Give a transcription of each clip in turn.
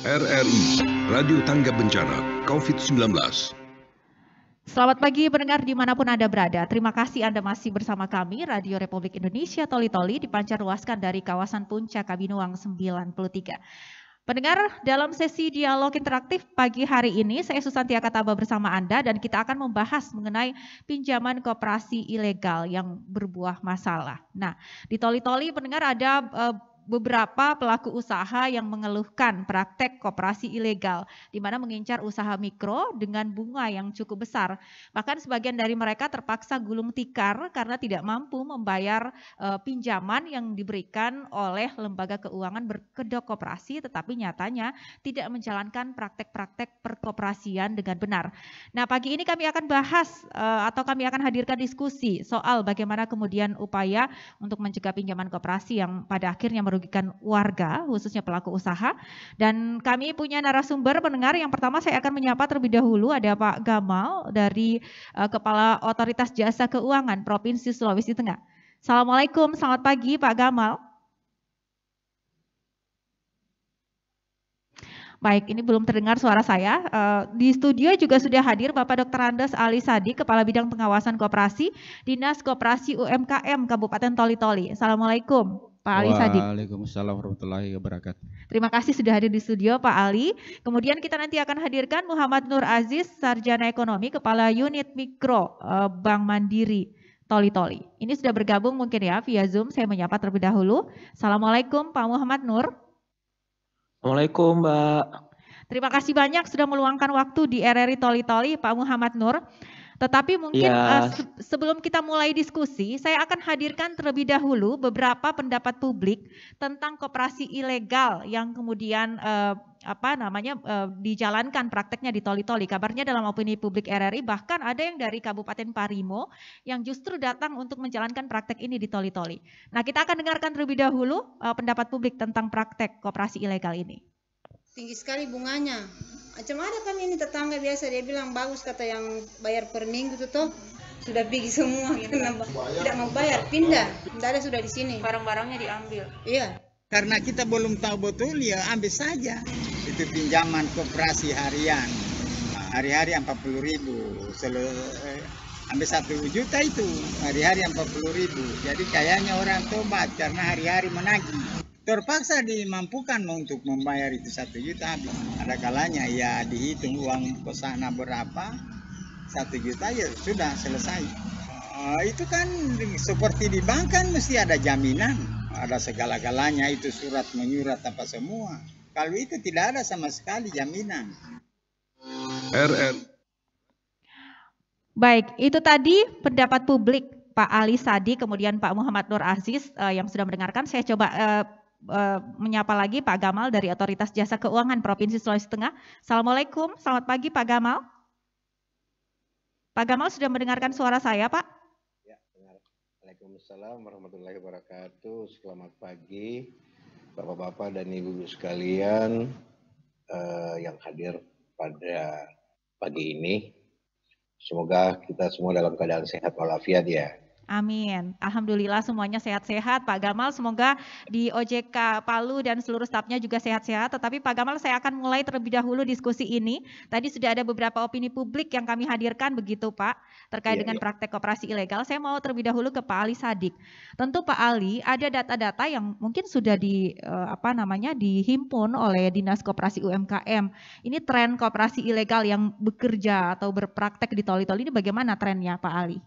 RRI, Radio Tangga Bencana COVID-19. Selamat pagi pendengar dimanapun Anda berada. Terima kasih Anda masih bersama kami, Radio Republik Indonesia Toli Toli, dipancar luaskan dari kawasan Puncak Kabinuang 93. Pendengar, dalam sesi dialog interaktif pagi hari ini, saya Susanti Akataba bersama Anda dan kita akan membahas mengenai pinjaman kooperasi ilegal yang berbuah masalah. Nah, di Toli Toli pendengar ada uh, beberapa pelaku usaha yang mengeluhkan praktek koperasi ilegal, di mana mengincar usaha mikro dengan bunga yang cukup besar. Bahkan sebagian dari mereka terpaksa gulung tikar karena tidak mampu membayar e, pinjaman yang diberikan oleh lembaga keuangan berkedok koperasi, tetapi nyatanya tidak menjalankan praktek-praktek perkoperasian dengan benar. Nah, pagi ini kami akan bahas e, atau kami akan hadirkan diskusi soal bagaimana kemudian upaya untuk mencegah pinjaman koperasi yang pada akhirnya merugikan warga, khususnya pelaku usaha. Dan kami punya narasumber pendengar. Yang pertama saya akan menyapa terlebih dahulu ada Pak Gamal dari eh, Kepala Otoritas Jasa Keuangan Provinsi Sulawesi Tengah. Assalamualaikum, selamat pagi Pak Gamal. Baik, ini belum terdengar suara saya. Eh, di studio juga sudah hadir Bapak Dr. Andes Ali Sadi, Kepala Bidang Pengawasan Koperasi, Dinas Koperasi UMKM Kabupaten Toli-Toli. Assalamualaikum. Pak Ali Sadik. Waalaikumsalam warahmatullahi wabarakatuh. Terima kasih sudah hadir di studio Pak Ali. Kemudian kita nanti akan hadirkan Muhammad Nur Aziz, Sarjana Ekonomi, Kepala Unit Mikro eh, Bank Mandiri. Toli Toli. Ini sudah bergabung mungkin ya via Zoom. Saya menyapa terlebih dahulu. Assalamualaikum Pak Muhammad Nur. Assalamualaikum Mbak. Terima kasih banyak sudah meluangkan waktu di RRI Toli Toli Pak Muhammad Nur. Tetapi mungkin ya. uh, sebelum kita mulai diskusi, saya akan hadirkan terlebih dahulu beberapa pendapat publik tentang kooperasi ilegal yang kemudian uh, apa namanya e, dijalankan prakteknya di toli-toli. Kabarnya dalam opini publik RRI bahkan ada yang dari Kabupaten Parimo yang justru datang untuk menjalankan praktek ini di toli-toli. Nah kita akan dengarkan terlebih dahulu e, pendapat publik tentang praktek kooperasi ilegal ini. Tinggi sekali bunganya macam ada kami ini tetangga biasa dia bilang bagus kata yang bayar per minggu tuh toh sudah pergi semua karena tidak mau bayar pindah tidak ada sudah di sini barang-barangnya diambil iya karena kita belum tahu betul ya ambil saja itu pinjaman koperasi harian hari-hari empat puluh ribu selalu eh, ambil satu juta itu hari-hari empat puluh ribu jadi kayaknya orang tobat karena hari-hari menagih terpaksa dimampukan untuk membayar itu satu juta habis. ada kalanya ya dihitung uang kesana berapa satu juta ya sudah selesai uh, itu kan seperti di bank kan mesti ada jaminan ada segala-galanya itu surat menyurat apa semua kalau itu tidak ada sama sekali jaminan RR Baik, itu tadi pendapat publik Pak Ali Sadi, kemudian Pak Muhammad Nur Aziz uh, yang sudah mendengarkan. Saya coba uh, Eh, menyapa lagi Pak Gamal dari Otoritas Jasa Keuangan Provinsi Sulawesi Tengah. Assalamualaikum, selamat pagi Pak Gamal. Pak Gamal sudah mendengarkan suara saya Pak? Ya, dengar. Waalaikumsalam warahmatullahi wabarakatuh. Selamat pagi Bapak-Bapak dan Ibu-Ibu sekalian uh, yang hadir pada pagi ini. Semoga kita semua dalam keadaan sehat walafiat ya. Amin. Alhamdulillah semuanya sehat-sehat. Pak Gamal semoga di OJK Palu dan seluruh stafnya juga sehat-sehat. Tetapi Pak Gamal saya akan mulai terlebih dahulu diskusi ini. Tadi sudah ada beberapa opini publik yang kami hadirkan begitu Pak terkait ya, dengan ya. praktek operasi ilegal. Saya mau terlebih dahulu ke Pak Ali Sadik. Tentu Pak Ali ada data-data yang mungkin sudah di eh, apa namanya dihimpun oleh Dinas Koperasi UMKM. Ini tren koperasi ilegal yang bekerja atau berpraktek di toli tol ini bagaimana trennya Pak Ali?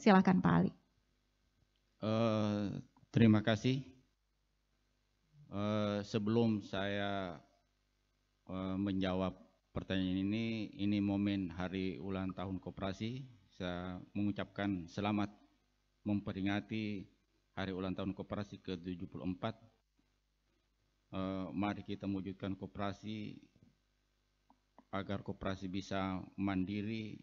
Silahkan Pak Ali. Uh, terima kasih. Uh, sebelum saya uh, menjawab pertanyaan ini, ini momen hari ulang tahun Kooperasi. Saya mengucapkan selamat memperingati hari ulang tahun Kooperasi ke-74. Uh, mari kita wujudkan kooperasi agar kooperasi bisa mandiri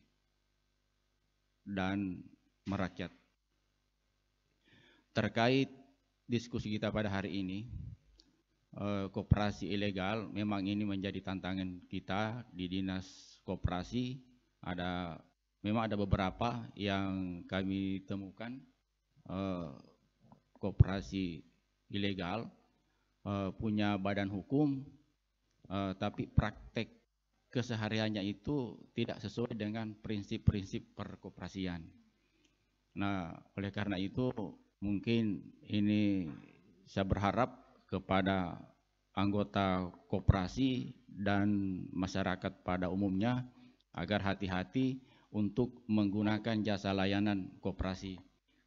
dan merakyat. Terkait diskusi kita pada hari ini, eh, kooperasi ilegal memang ini menjadi tantangan kita di dinas kooperasi. ada memang ada beberapa yang kami temukan eh, kooperasi ilegal eh, punya badan hukum tapi praktek kesehariannya itu tidak sesuai dengan prinsip-prinsip perkoperasian Nah, oleh karena itu mungkin ini saya berharap kepada anggota koperasi dan masyarakat pada umumnya agar hati-hati untuk menggunakan jasa layanan koperasi.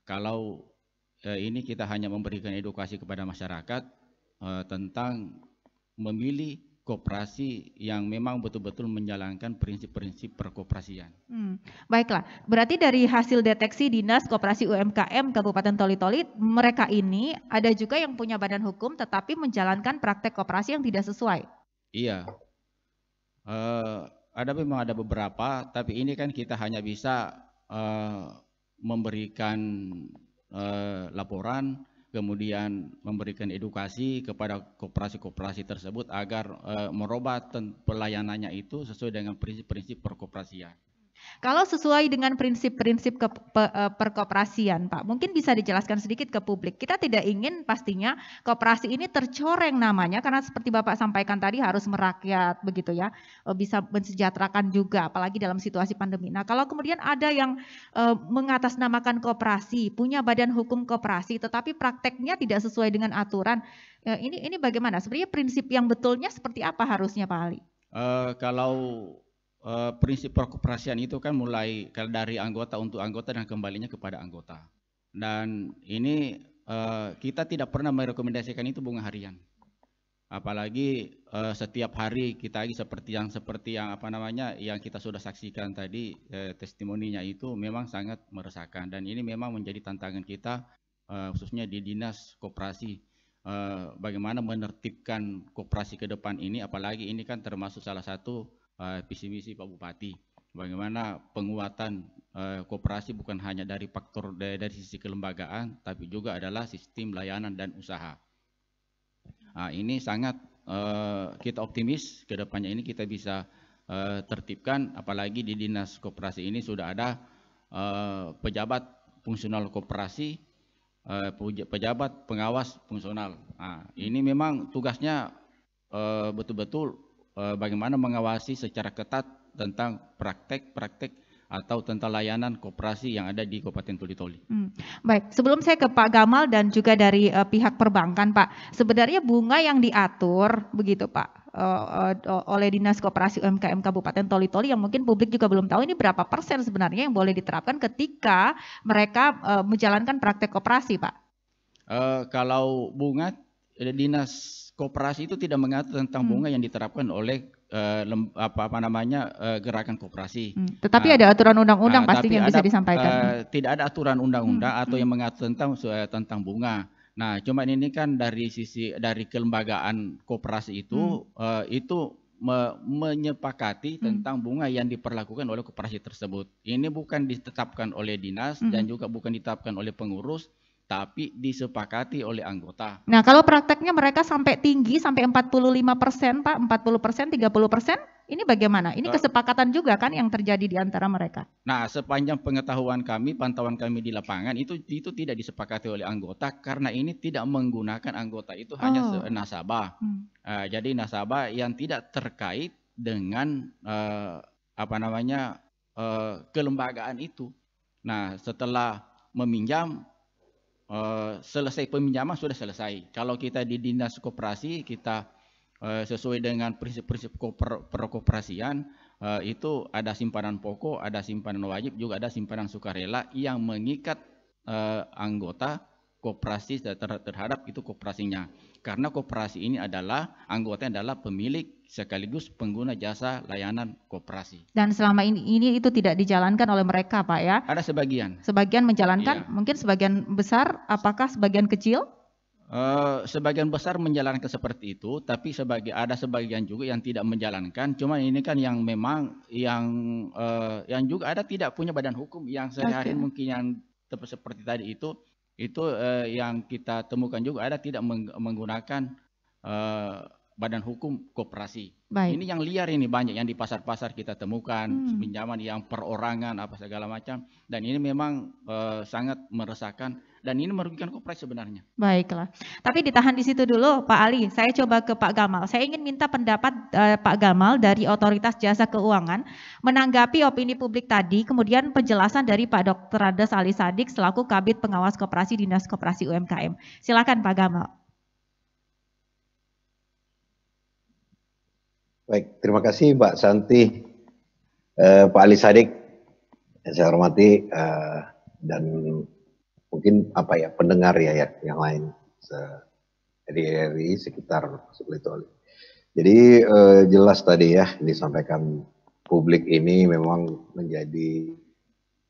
Kalau eh, ini kita hanya memberikan edukasi kepada masyarakat eh, tentang memilih koperasi yang memang betul-betul menjalankan prinsip-prinsip perkooperasian. Hmm, baiklah, berarti dari hasil deteksi Dinas Koperasi UMKM Kabupaten Toli-Toli, mereka ini ada juga yang punya badan hukum tetapi menjalankan praktek koperasi yang tidak sesuai. Iya, uh, ada memang ada beberapa, tapi ini kan kita hanya bisa uh, memberikan uh, laporan kemudian memberikan edukasi kepada koperasi-koperasi tersebut agar eh, merubah pelayanannya itu sesuai dengan prinsip-prinsip perkoperasian. Kalau sesuai dengan prinsip-prinsip e, perkooperasian, Pak, mungkin bisa dijelaskan sedikit ke publik. Kita tidak ingin pastinya kooperasi ini tercoreng namanya karena seperti Bapak sampaikan tadi harus merakyat begitu ya, e, bisa mensejahterakan juga apalagi dalam situasi pandemi. Nah, kalau kemudian ada yang e, mengatasnamakan kooperasi, punya badan hukum kooperasi, tetapi prakteknya tidak sesuai dengan aturan, e, ini ini bagaimana? Sebenarnya prinsip yang betulnya seperti apa harusnya, Pak Ali? Uh, kalau Eh, prinsip perkoperasian itu kan mulai dari anggota untuk anggota dan kembalinya kepada anggota. Dan ini eh, kita tidak pernah merekomendasikan itu bunga harian. Apalagi uh, setiap hari kita lagi seperti yang seperti yang apa namanya yang kita sudah saksikan tadi eh, testimoninya itu memang sangat meresahkan dan ini memang menjadi tantangan kita uh, khususnya di dinas koperasi uh, bagaimana menertibkan koperasi ke depan ini apalagi ini kan termasuk salah satu Eh, visi misi Pak Bupati. Bagaimana penguatan uh, eh, kooperasi bukan hanya dari faktor dari, dari sisi kelembagaan, tapi juga adalah sistem layanan dan usaha. Nah, ini sangat uh, kita optimis ke depannya ini kita bisa uh, tertibkan, apalagi di dinas kooperasi ini sudah ada uh, pejabat fungsional kooperasi, uh, pejabat pengawas fungsional. Nah, ini memang tugasnya betul-betul Eh, bagaimana mengawasi secara ketat tentang praktek-praktek atau tentang layanan kooperasi yang ada di Kabupaten Toli-Toli. Hmm. Baik, sebelum saya ke Pak Gamal dan juga dari uh, pihak perbankan, Pak, sebenarnya bunga yang diatur begitu, Pak, uh, uh, oleh Dinas Kooperasi UMKM Kabupaten Toli-Toli yang mungkin publik juga belum tahu ini berapa persen sebenarnya yang boleh diterapkan ketika mereka uh, menjalankan praktek koperasi, Pak. Uh, kalau bunga Dinas kooperasi itu tidak mengatur tentang hmm. bunga yang diterapkan oleh uh, lem, apa, apa namanya uh, gerakan kooperasi. Hmm. Tetapi nah, ada aturan undang-undang nah, pastinya yang bisa disampaikan. Uh, tidak ada aturan undang-undang hmm. atau yang hmm. mengatur tentang uh, tentang bunga. Nah, cuma ini kan dari sisi dari kelembagaan kooperasi itu hmm. uh, itu me menyepakati hmm. tentang bunga yang diperlakukan oleh kooperasi tersebut. Ini bukan ditetapkan oleh dinas hmm. dan juga bukan ditetapkan oleh pengurus, tapi disepakati oleh anggota. Nah, kalau prakteknya mereka sampai tinggi sampai 45 persen, Pak, 40 persen, 30 persen, ini bagaimana? Ini nah. kesepakatan juga kan yang terjadi di antara mereka. Nah, sepanjang pengetahuan kami, pantauan kami di lapangan itu itu tidak disepakati oleh anggota karena ini tidak menggunakan anggota itu oh. hanya nasabah. Hmm. Uh, jadi nasabah yang tidak terkait dengan uh, apa namanya uh, kelembagaan itu. Nah, setelah meminjam uh, selesai peminjaman sudah selesai. Kalau kita di dinas koperasi kita uh, sesuai dengan prinsip-prinsip perkooperasian uh, eh, itu ada simpanan pokok, ada simpanan wajib, juga ada simpanan sukarela yang mengikat uh, anggota koperasi ter terhadap itu koperasinya. Karena koperasi ini adalah anggotanya adalah pemilik sekaligus pengguna jasa layanan koperasi. Dan selama ini ini itu tidak dijalankan oleh mereka, Pak ya? Ada sebagian. Sebagian menjalankan, iya. mungkin sebagian besar, apakah sebagian kecil? Uh, sebagian besar menjalankan seperti itu, tapi sebagai ada sebagian juga yang tidak menjalankan. Cuma ini kan yang memang yang uh, yang juga ada tidak punya badan hukum yang sehari-hari okay. mungkin yang seperti tadi itu itu uh, yang kita temukan juga ada tidak menggunakan badan hukum koperasi. Baik. Ini yang liar ini banyak yang di pasar-pasar kita temukan, hmm. pinjaman yang perorangan apa segala macam dan ini memang uh, sangat meresahkan dan ini merugikan koperasi sebenarnya. Baiklah. Tapi ditahan di situ dulu Pak Ali. Saya coba ke Pak Gamal. Saya ingin minta pendapat uh, Pak Gamal dari Otoritas Jasa Keuangan menanggapi opini publik tadi, kemudian penjelasan dari Pak Dr. Rades Ali Sadik selaku Kabit Pengawas Koperasi Dinas Koperasi UMKM. Silakan Pak Gamal. Baik, terima kasih Mbak Santi, uh, Pak Ali Sadik, yang saya hormati, uh, dan mungkin apa ya pendengar ya, ya yang lain dari RI sekitar seperti itu. Jadi uh, jelas tadi ya disampaikan publik ini memang menjadi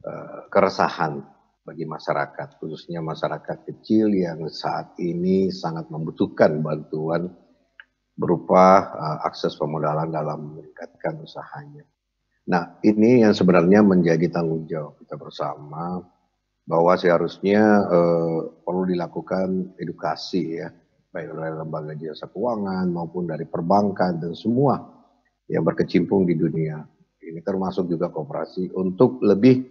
uh, keresahan bagi masyarakat, khususnya masyarakat kecil yang saat ini sangat membutuhkan bantuan berupa uh, akses pemodalan dalam meningkatkan usahanya. Nah, ini yang sebenarnya menjadi tanggung jawab kita bersama bahwa seharusnya uh, perlu dilakukan edukasi ya baik oleh lembaga jasa keuangan maupun dari perbankan dan semua yang berkecimpung di dunia ini termasuk juga kooperasi untuk lebih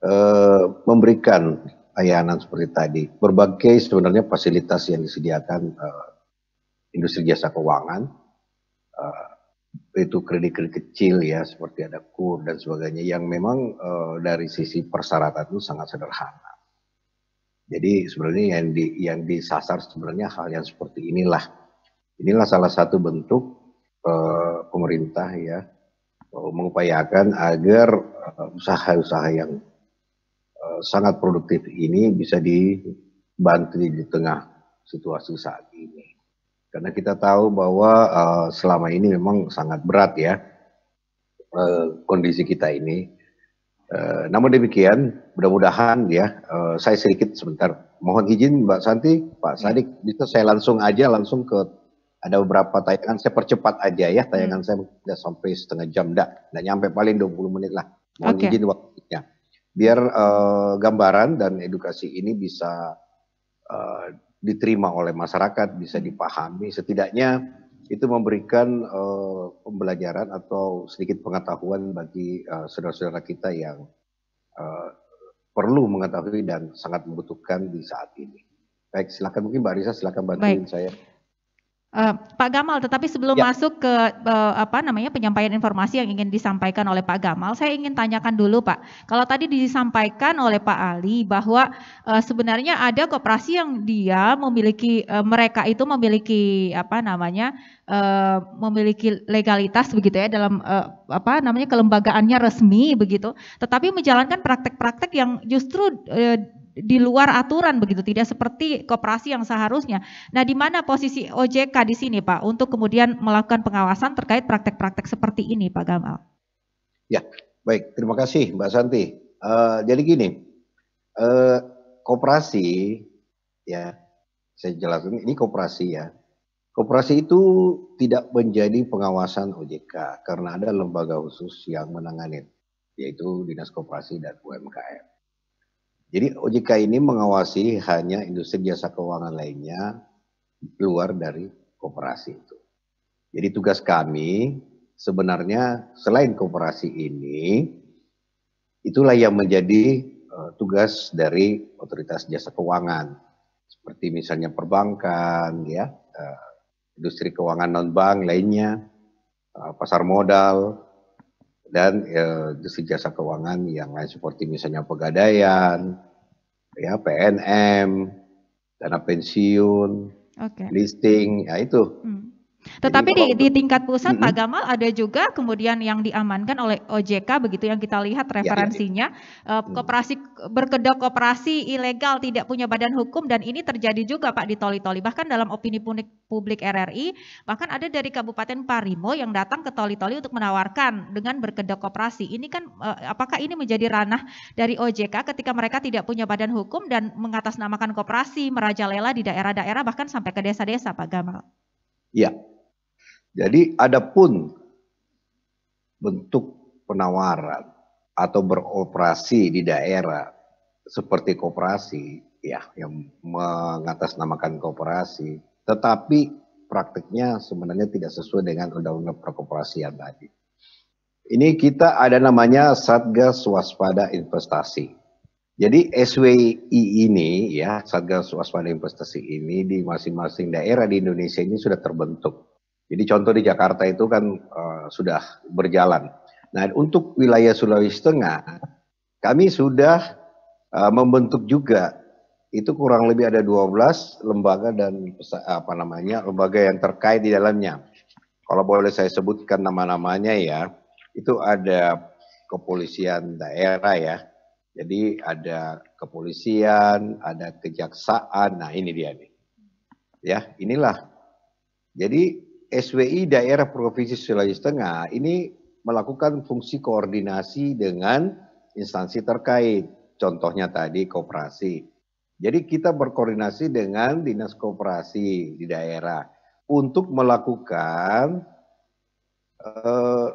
uh, memberikan layanan seperti tadi berbagai sebenarnya fasilitas yang disediakan uh, industri jasa keuangan, uh, itu kredit-kredit kecil ya, seperti ada kur dan sebagainya, yang memang uh, dari sisi persyaratan itu sangat sederhana. Jadi sebenarnya yang, di, yang disasar sebenarnya hal yang seperti inilah. Inilah salah satu bentuk uh, pemerintah ya, mengupayakan agar usaha-usaha yang sangat produktif ini bisa dibantu di tengah situasi saat ini karena kita tahu bahwa uh, selama ini memang sangat berat ya uh, kondisi kita ini. Uh, namun demikian, mudah-mudahan ya, uh, saya sedikit sebentar mohon izin Mbak Santi, Pak ya. Sadik, hmm. bisa saya langsung aja langsung ke ada beberapa tayangan, saya percepat aja ya tayangan hmm. saya tidak sampai setengah jam, dah dan nyampe paling 20 menit lah. Mohon okay. izin waktunya, biar uh, gambaran dan edukasi ini bisa uh, diterima oleh masyarakat, bisa hmm. dipahami, setidaknya itu memberikan uh, pembelajaran atau sedikit pengetahuan bagi eh, saudara-saudara uh, kita yang uh, perlu mengetahui dan sangat membutuhkan di saat ini. Baik, silakan mungkin Mbak Risa silakan bantuin Baik. saya. Eh, Pak Gamal, tetapi sebelum ya. masuk ke uh, apa namanya penyampaian informasi yang ingin disampaikan oleh Pak Gamal, saya ingin tanyakan dulu Pak. Kalau tadi disampaikan oleh Pak Ali bahwa uh, sebenarnya ada koperasi yang dia memiliki uh, mereka itu memiliki apa namanya uh, memiliki legalitas begitu ya dalam uh, apa namanya kelembagaannya resmi begitu, tetapi menjalankan praktek-praktek yang justru uh, di luar aturan begitu, tidak seperti koperasi yang seharusnya. Nah, di mana posisi OJK di sini, Pak, untuk kemudian melakukan pengawasan terkait praktek-praktek seperti ini, Pak Gamal? Ya, baik. Terima kasih, Mbak Santi. Uh, jadi gini, uh, koperasi, ya, saya jelaskan ini koperasi ya. Koperasi itu tidak menjadi pengawasan OJK karena ada lembaga khusus yang menangani, yaitu Dinas Koperasi dan UMKM. Jadi OJK ini mengawasi hanya industri jasa keuangan lainnya keluar dari koperasi itu. Jadi tugas kami sebenarnya selain koperasi ini, itulah yang menjadi e, tugas dari otoritas jasa keuangan. Seperti misalnya perbankan, ya, e, industri keuangan non-bank lainnya, e, pasar modal, dan industri eh, jasa keuangan yang lain seperti misalnya pegadaian, ya PNM, dana pensiun, okay. listing, ya itu. Hmm. Tetapi di, di tingkat pusat, hmm Pak Gamal ada juga kemudian yang diamankan oleh OJK begitu yang kita lihat referensinya ya, ya. ya. Eh, mm. kooperasi berkedok kooperasi ilegal tidak punya badan hukum dan ini terjadi juga Pak di Toli-Toli. Bahkan dalam opini publik RRI, bahkan ada dari Kabupaten Parimo yang datang ke Toli-Toli untuk menawarkan dengan berkedok kooperasi Ini kan eh, apakah ini menjadi ranah dari OJK ketika mereka tidak punya badan hukum dan mengatasnamakan kooperasi merajalela di daerah-daerah bahkan sampai ke desa-desa Pak Gamal? Iya, jadi adapun bentuk penawaran atau beroperasi di daerah seperti koperasi ya yang mengatasnamakan koperasi tetapi praktiknya sebenarnya tidak sesuai dengan undang-undang perkoperasian tadi. Ini kita ada namanya Satgas Waspada Investasi. Jadi SWI ini ya Satgas Waspada Investasi ini di masing-masing daerah di Indonesia ini sudah terbentuk jadi contoh di Jakarta itu kan uh, sudah berjalan. Nah untuk wilayah Sulawesi Tengah kami sudah uh, membentuk juga itu kurang lebih ada 12 lembaga dan apa namanya lembaga yang terkait di dalamnya. Kalau boleh saya sebutkan nama-namanya ya, itu ada kepolisian daerah ya. Jadi ada kepolisian, ada kejaksaan. Nah, ini dia nih. Ya, inilah. Jadi SWI daerah Provinsi Sulawesi Tengah ini melakukan fungsi koordinasi dengan instansi terkait. Contohnya tadi kooperasi. Jadi kita berkoordinasi dengan dinas kooperasi di daerah untuk melakukan uh,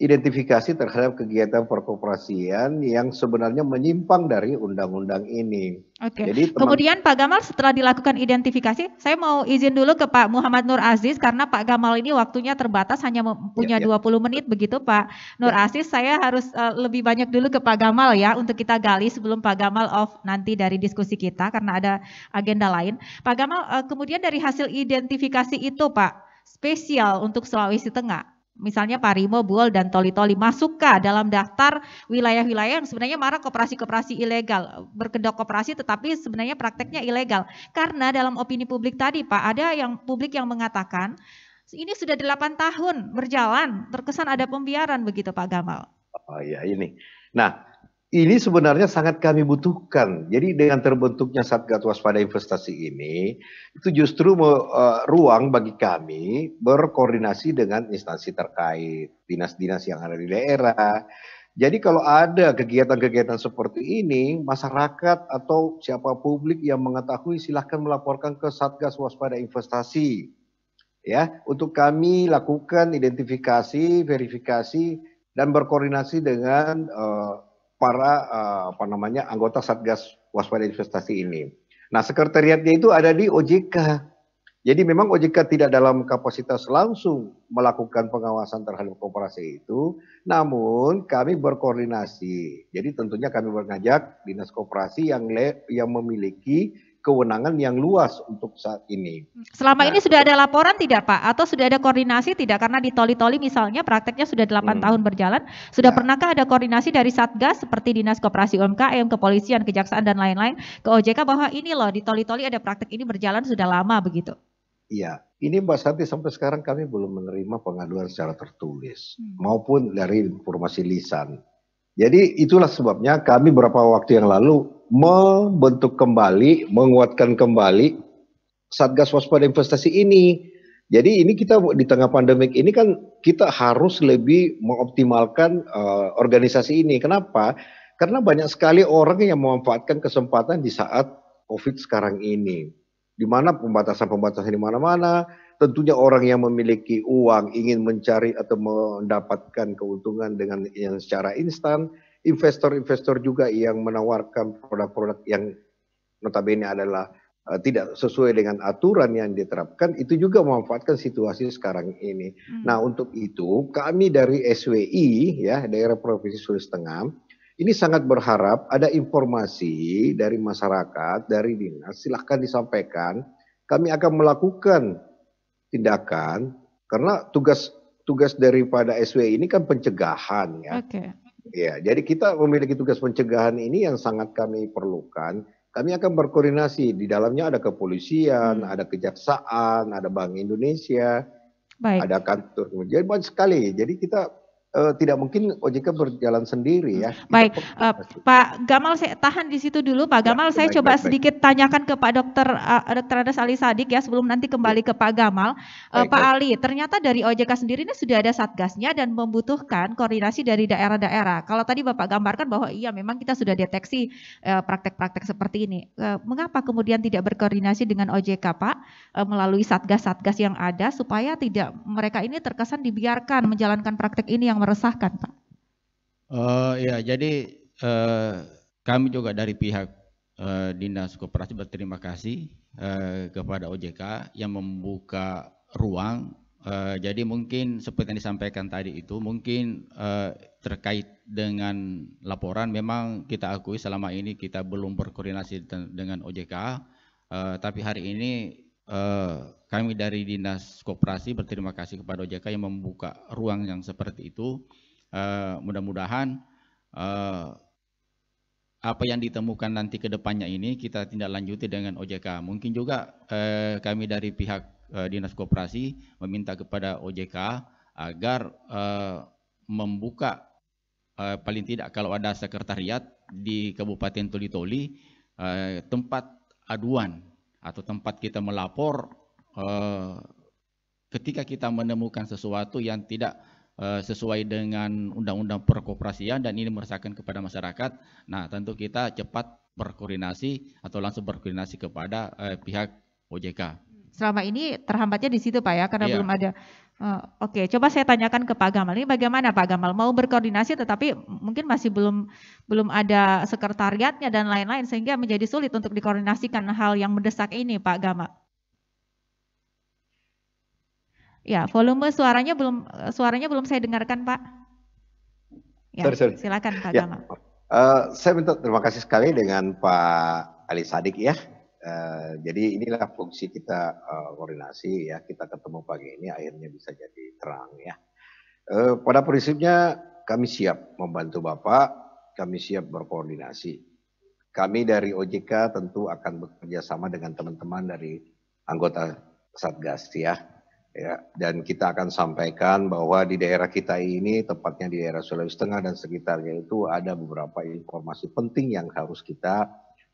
identifikasi terhadap kegiatan perkoperasian yang sebenarnya menyimpang dari undang-undang ini. Oke. Jadi teman, kemudian Pak Gamal setelah dilakukan identifikasi, saya mau izin dulu ke Pak Muhammad Nur Aziz karena Pak Gamal ini waktunya terbatas hanya ya, punya ya, ya. 20 menit begitu Pak Nur ya. Aziz. Saya harus uh, lebih banyak dulu ke Pak Gamal ya untuk kita gali sebelum Pak Gamal off nanti dari diskusi kita karena ada agenda lain. Pak Gamal uh, kemudian dari hasil identifikasi itu Pak spesial untuk Sulawesi Tengah misalnya Parimo, Buol, dan Toli-Toli masuk ke dalam daftar wilayah-wilayah yang sebenarnya marah kooperasi-kooperasi ilegal, berkedok kooperasi, tetapi sebenarnya prakteknya ilegal. Karena dalam opini publik tadi Pak, ada yang publik yang mengatakan ini sudah 8 tahun berjalan, terkesan ada pembiaran begitu Pak Gamal. Oh ya ini. Nah, ini sebenarnya sangat kami butuhkan. Jadi dengan terbentuknya Satgas Waspada Investasi ini, itu justru uh, ruang bagi kami berkoordinasi dengan instansi terkait, dinas-dinas yang ada di daerah. Jadi kalau ada kegiatan-kegiatan seperti ini, masyarakat atau siapa publik yang mengetahui silahkan melaporkan ke Satgas Waspada Investasi. Ya, untuk kami lakukan identifikasi, verifikasi, dan berkoordinasi dengan uh, para uh, apa namanya anggota Satgas Waspada Investasi ini. Nah, sekretariatnya itu ada di OJK. Jadi memang OJK tidak dalam kapasitas langsung melakukan pengawasan terhadap koperasi itu, namun kami berkoordinasi. Jadi tentunya kami mengajak dinas koperasi yang le yang memiliki kewenangan yang luas untuk saat ini. Selama nah, ini sudah ada laporan tidak Pak? Atau sudah ada koordinasi tidak? Karena di Toli-Toli misalnya prakteknya sudah 8 hmm. tahun berjalan, sudah nah. pernahkah ada koordinasi dari Satgas seperti Dinas Koperasi UMKM, Kepolisian, Kejaksaan, dan lain-lain ke OJK bahwa ini loh di Toli-Toli ada praktek ini berjalan sudah lama begitu? Iya, ini Mbak Santi sampai sekarang kami belum menerima pengaduan secara tertulis hmm. maupun dari informasi lisan. Jadi itulah sebabnya kami beberapa waktu yang lalu membentuk kembali, menguatkan kembali Satgas Waspada Investasi ini. Jadi ini kita di tengah pandemik ini kan kita harus lebih mengoptimalkan uh, organisasi ini. Kenapa? Karena banyak sekali orang yang memanfaatkan kesempatan di saat COVID sekarang ini. Di mana pembatasan-pembatasan di mana-mana, tentunya orang yang memiliki uang ingin mencari atau mendapatkan keuntungan dengan yang secara instan, investor-investor juga yang menawarkan produk-produk yang notabene adalah uh, tidak sesuai dengan aturan yang diterapkan itu juga memanfaatkan situasi sekarang ini. Hmm. Nah, untuk itu kami dari SWI ya, daerah Provinsi Sulawesi Tengah ini sangat berharap ada informasi dari masyarakat, dari dinas silahkan disampaikan. Kami akan melakukan tindakan karena tugas tugas daripada SW ini kan pencegahan ya. Okay. Ya, jadi kita memiliki tugas pencegahan ini yang sangat kami perlukan. Kami akan berkoordinasi di dalamnya ada kepolisian, hmm. ada kejaksaan, ada Bank Indonesia, Baik. ada kantor. Jadi banyak sekali. Jadi kita uh, tidak mungkin OJK berjalan sendiri ya. Baik, uh, Pak Gamal saya tahan di situ dulu Pak ya, Gamal. Ya, saya baik, coba baik, sedikit baik. tanyakan ke Pak Dokter uh, Dokter Ali Sadik ya sebelum nanti kembali ya. ke Pak Gamal. Uh, baik, Pak baik. Ali, ternyata dari OJK sendiri ini sudah ada satgasnya dan membutuhkan koordinasi dari daerah-daerah. Kalau tadi Bapak gambarkan bahwa iya memang kita sudah deteksi praktek-praktek uh, seperti ini. Uh, mengapa kemudian tidak berkoordinasi dengan OJK Pak uh, melalui satgas-satgas yang ada supaya tidak mereka ini terkesan dibiarkan menjalankan praktek ini yang meresahkan, Pak? Uh, ya, jadi uh, kami juga dari pihak uh, Dinas Koperasi berterima kasih uh, kepada OJK yang membuka ruang. Uh, jadi mungkin seperti yang disampaikan tadi itu, mungkin uh, terkait dengan laporan memang kita akui selama ini kita belum berkoordinasi dengan OJK, uh, tapi hari ini Eh, kami dari Dinas Koperasi berterima kasih kepada OJK yang membuka ruang yang seperti itu. Eh, mudah-mudahan eh, apa yang ditemukan nanti ke depannya ini kita tindak lanjuti dengan OJK. Mungkin juga kami dari pihak Dinas Koperasi meminta kepada OJK agar membuka paling tidak kalau ada sekretariat di Kabupaten Toli-Toli tempat aduan atau tempat kita melapor eh, ketika kita menemukan sesuatu yang tidak eh, sesuai dengan undang-undang perkooperasian dan ini meresahkan kepada masyarakat. Nah, tentu kita cepat berkoordinasi atau langsung berkoordinasi kepada eh, pihak OJK. Selama ini terhambatnya di situ Pak ya karena iya. belum ada Eh, oke, coba saya tanyakan ke Pak Gamal. Ini bagaimana Pak Gamal mau berkoordinasi tetapi mungkin masih belum belum ada sekretariatnya dan lain-lain sehingga menjadi sulit untuk dikoordinasikan hal yang mendesak ini Pak Gamal. Ya, volume suaranya belum eh, suaranya belum saya dengarkan Pak. Ya, sorry, sorry. silakan Pak ya. Gamal. Uh, saya minta terima kasih sekali dengan Pak Ali Sadik ya Eh, jadi inilah fungsi kita uh, koordinasi ya kita ketemu pagi ini akhirnya bisa jadi terang ya. Uh, pada prinsipnya kami siap membantu Bapak, kami siap berkoordinasi. Kami dari OJK tentu akan bekerja sama dengan teman-teman dari anggota Satgas ya. ya. Dan kita akan sampaikan bahwa di daerah kita ini, tepatnya di daerah Sulawesi Tengah dan sekitarnya itu ada beberapa informasi penting yang harus kita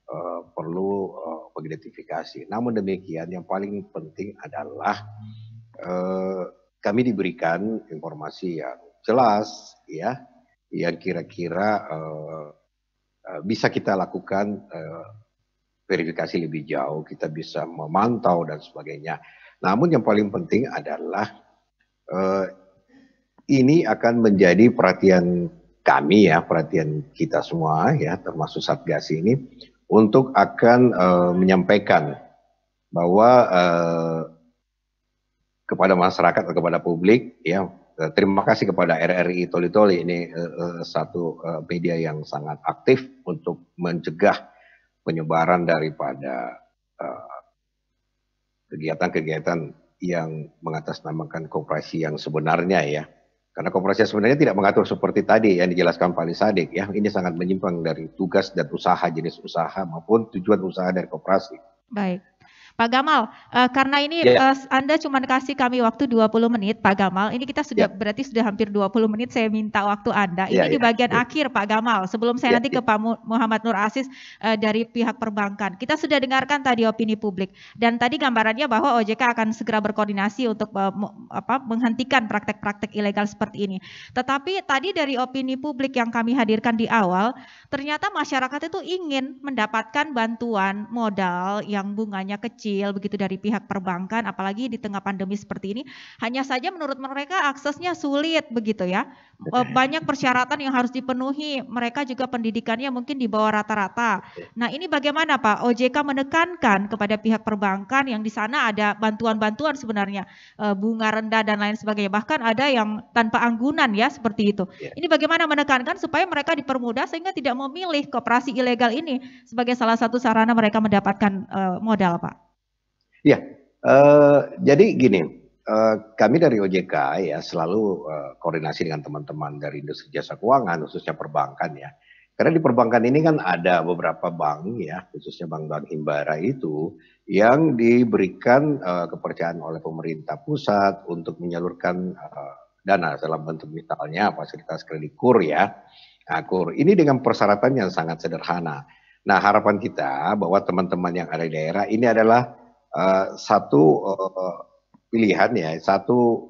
Eh, perlu eh, mengidentifikasi. Namun demikian yang paling penting adalah eh, kami diberikan informasi yang jelas ya yang kira-kira bisa kita lakukan verifikasi lebih jauh, kita bisa memantau dan sebagainya. Namun yang paling penting adalah uh, ini akan menjadi perhatian kami ya, perhatian kita semua ya, termasuk Satgas ini untuk akan uh, menyampaikan bahwa uh, kepada masyarakat atau kepada publik ya eh, terima kasih kepada RRI Toli Toli ini uh, satu uh, media yang sangat aktif untuk mencegah penyebaran daripada kegiatan-kegiatan uh, yang mengatasnamakan kooperasi yang sebenarnya ya karena koperasi sebenarnya tidak mengatur seperti tadi yang dijelaskan Pak Sadik ya. Ini sangat menyimpang dari tugas dan usaha jenis usaha maupun tujuan usaha dari kooperasi. Baik. Pak Gamal, uh, karena ini yeah. Ya, ya. uh, Anda cuma kasih kami waktu 20 menit, Pak Gamal. Ini kita sudah yeah. berarti sudah hampir 20 menit saya minta waktu Anda. Ya, ini yeah, di bagian yeah. akhir Pak Gamal, sebelum saya yeah, nanti yeah. ke Pak Muhammad Nur Asis uh, dari pihak perbankan. Kita sudah dengarkan tadi opini publik dan tadi gambarannya bahwa OJK akan segera berkoordinasi untuk uh, apa menghentikan praktek-praktek ilegal seperti ini. Tetapi tadi dari opini publik yang kami hadirkan di awal, ternyata masyarakat itu ingin mendapatkan bantuan modal yang bunganya kecil kecil begitu dari pihak perbankan apalagi di tengah pandemi seperti ini hanya saja menurut mereka aksesnya sulit begitu ya eh, banyak persyaratan yang harus dipenuhi mereka juga pendidikannya mungkin di bawah rata-rata nah ini bagaimana Pak OJK menekankan kepada pihak perbankan yang di sana ada bantuan-bantuan sebenarnya eh, bunga rendah dan lain sebagainya bahkan ada yang tanpa anggunan ya seperti itu iya. ini bagaimana menekankan supaya mereka dipermudah sehingga tidak memilih koperasi ilegal ini sebagai salah satu sarana mereka mendapatkan eh, modal, Pak? Ya, uh, jadi gini, uh, kami dari OJK ya selalu uh, koordinasi dengan teman-teman dari industri jasa keuangan, khususnya perbankan ya. Karena di perbankan ini kan ada beberapa bank ya, khususnya bank-bank Himbara itu yang diberikan uh, kepercayaan oleh pemerintah pusat untuk menyalurkan uh, dana dalam bentuk misalnya fasilitas kredit kur ya. Nah, kur ini dengan persyaratan yang sangat sederhana. Nah, harapan kita bahwa teman-teman yang ada di daerah ini adalah Eh, satu uh, pilihan ya, satu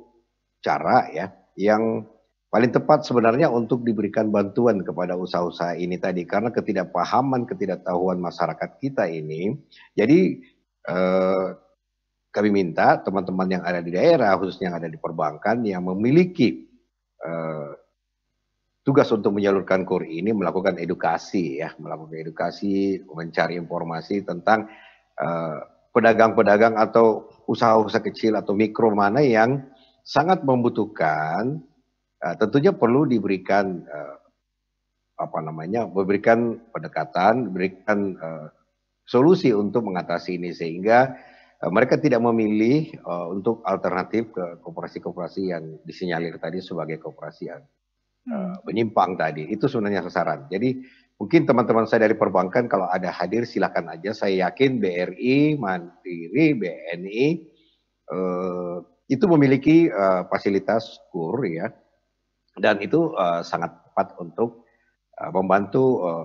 cara ya yang paling tepat sebenarnya untuk diberikan bantuan kepada usaha-usaha ini tadi karena ketidakpahaman, ketidaktahuan masyarakat kita ini. Jadi uh, kami minta teman-teman yang ada di daerah, khususnya yang ada di perbankan yang memiliki uh, tugas untuk menyalurkan kur ini melakukan edukasi ya, melakukan edukasi, mencari informasi tentang uh, pedagang-pedagang atau usaha-usaha kecil atau mikro mana yang sangat membutuhkan, eh, tentunya perlu diberikan eh, apa namanya, memberikan pendekatan, berikan eh, solusi untuk mengatasi ini sehingga mereka tidak memilih untuk alternatif ke koperasi-koperasi yang disinyalir tadi sebagai koperasi yang hmm. menyimpang tadi. Itu sebenarnya sasaran. Jadi Mungkin teman-teman saya dari perbankan kalau ada hadir silakan aja. Saya yakin BRI, Mandiri, BNI eh, itu memiliki eh, fasilitas kur ya. Dan itu eh, sangat tepat untuk eh, membantu eh,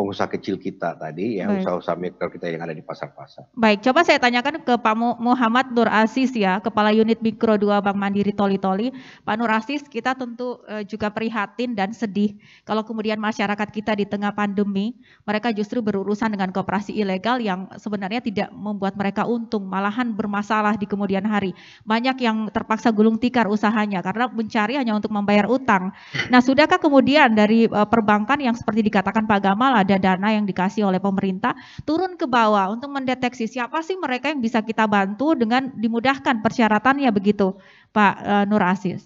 pengusaha kecil kita tadi ya usaha-usaha mikro kita yang ada di pasar-pasar. Baik, coba saya tanyakan ke Pak Muhammad Nur Asis ya, Kepala Unit Mikro 2 Bank Mandiri Toli Toli. Pak Nur Asis, kita tentu e, juga prihatin dan sedih kalau kemudian masyarakat kita di tengah pandemi, mereka justru berurusan dengan kooperasi ilegal yang sebenarnya tidak membuat mereka untung, malahan bermasalah di kemudian hari. Banyak yang terpaksa gulung tikar usahanya karena mencari hanya untuk membayar utang. Nah, sudahkah kemudian dari e, perbankan yang seperti dikatakan Pak Gamal ada dana yang dikasih oleh pemerintah turun ke bawah untuk mendeteksi siapa sih mereka yang bisa kita bantu dengan dimudahkan persyaratannya begitu Pak eh, Nur Asis.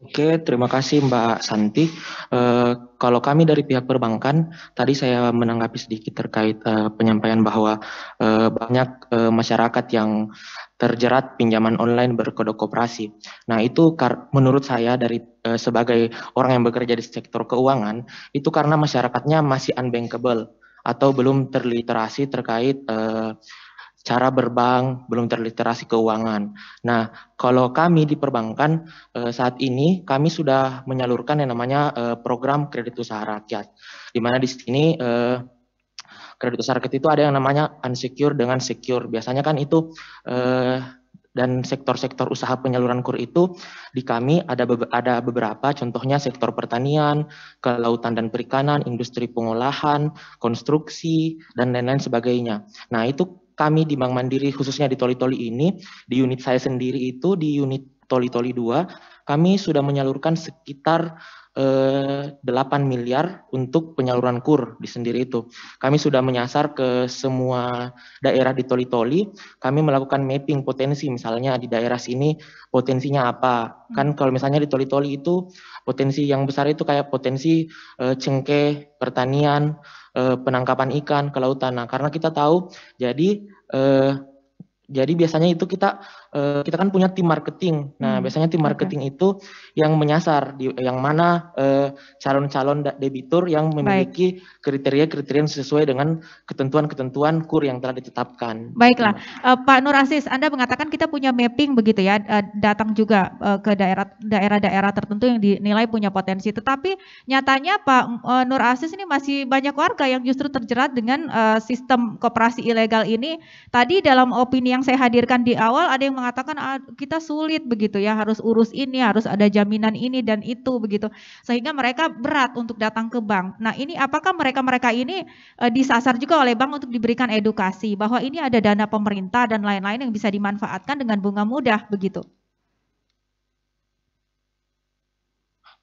Oke, terima kasih Mbak Santi. Uh, kalau kami dari pihak perbankan, tadi saya menanggapi sedikit terkait uh, penyampaian bahwa uh, banyak masyarakat yang terjerat pinjaman online berkode koperasi. Nah, itu menurut saya dari eh, sebagai orang yang bekerja di sektor keuangan itu karena masyarakatnya masih unbankable atau belum terliterasi terkait eh, cara berbank, belum terliterasi keuangan. Nah, kalau kami di perbankan eh, saat ini kami sudah menyalurkan yang namanya eh, program kredit usaha rakyat. Di mana di sini eh, kredit usaha rakyat itu ada yang namanya unsecure dengan secure. Biasanya kan itu eh, dan sektor-sektor usaha penyaluran kur itu di kami ada ada beberapa contohnya sektor pertanian, kelautan dan perikanan, industri pengolahan, konstruksi dan lain-lain sebagainya. Nah, itu kami di Bank Mandiri khususnya di Toli-Toli ini di unit saya sendiri itu di unit Toli-Toli 2 kami sudah menyalurkan sekitar 8 eh, miliar untuk penyaluran kur di sendiri itu. Kami sudah menyasar ke semua daerah di Toli-Toli, kami melakukan mapping potensi misalnya di daerah sini potensinya apa. Kan hmm. kalau misalnya di Toli-Toli itu potensi yang besar itu kayak potensi eh, cengkeh, pertanian, eh, penangkapan ikan, kelautan. Nah, karena kita tahu jadi jadi biasanya itu kita uh, kita kan punya tim marketing. Nah, hmm. biasanya tim marketing okay. itu yang menyasar di, yang mana eh, calon-calon uh, debitur yang memiliki kriteria-kriteria sesuai dengan ketentuan-ketentuan kur yang telah ditetapkan. Baiklah, uh, Pak Nur Asis, Anda mengatakan kita punya mapping begitu ya, uh, datang juga uh, ke daerah daerah tertentu yang dinilai punya potensi. Tetapi nyatanya Pak uh, Nur Asis ini masih banyak warga yang justru terjerat dengan uh, sistem koperasi ilegal ini. Tadi dalam opini yang saya hadirkan di awal ada yang mengatakan ah, kita sulit begitu ya, harus urus ini, harus ada jaminan ini dan itu begitu. Sehingga mereka berat untuk datang ke bank. Nah, ini apakah mereka-mereka ini eh, disasar juga oleh bank untuk diberikan edukasi bahwa ini ada dana pemerintah dan lain-lain yang bisa dimanfaatkan dengan bunga mudah begitu?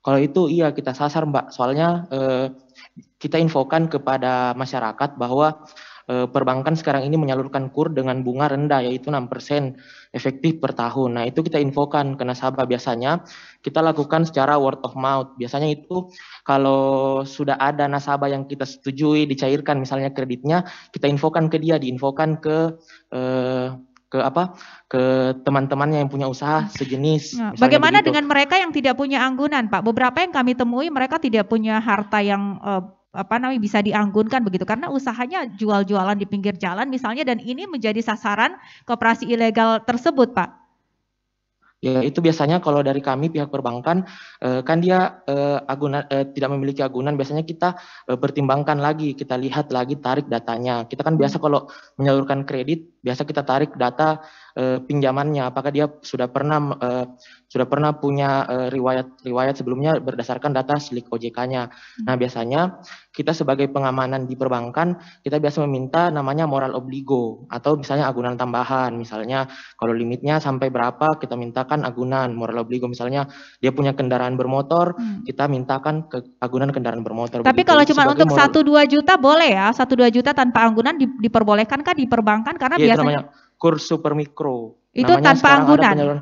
Kalau itu iya kita sasar Mbak, soalnya eh, kita infokan kepada masyarakat bahwa Eh, perbankan sekarang ini menyalurkan kur dengan bunga rendah yaitu 6% efektif per tahun. Nah, itu kita infokan ke nasabah biasanya kita lakukan secara word of mouth. Biasanya itu kalau sudah ada nasabah yang kita setujui dicairkan misalnya kreditnya, kita infokan ke dia, diinfokan ke eh, ke apa ke teman-temannya yang punya usaha sejenis. Ya, bagaimana begitu. dengan mereka yang tidak punya anggunan, Pak? Beberapa yang kami temui mereka tidak punya harta yang uh, apa namanya bisa dianggunkan begitu karena usahanya jual-jualan di pinggir jalan misalnya dan ini menjadi sasaran kooperasi ilegal tersebut, Pak. Ya, itu biasanya kalau dari kami pihak perbankan eh, kan dia eh, agunan eh, tidak memiliki agunan biasanya kita pertimbangkan lagi, kita lihat lagi tarik datanya. Kita kan biasa hmm. kalau menyalurkan kredit biasa kita tarik data eh, pinjamannya apakah dia sudah pernah eh, sudah pernah punya eh, riwayat riwayat sebelumnya berdasarkan data slik OJK-nya. Nah, hmm. Nah, biasanya kita sebagai pengamanan di perbankan kita biasa meminta namanya moral obligo atau misalnya agunan tambahan. Misalnya kalau limitnya sampai berapa kita mintakan agunan moral obligo misalnya dia punya kendaraan bermotor, hmm. kita mintakan ke agunan kendaraan bermotor. Tapi begitu. kalau cuma untuk satu 1 dua juta boleh ya? satu dua juta tanpa agunan diperbolehkan kah di perbankan karena ya, biasanya ada namanya kurs mikro Itu namanya tanpa anggunan. Iya,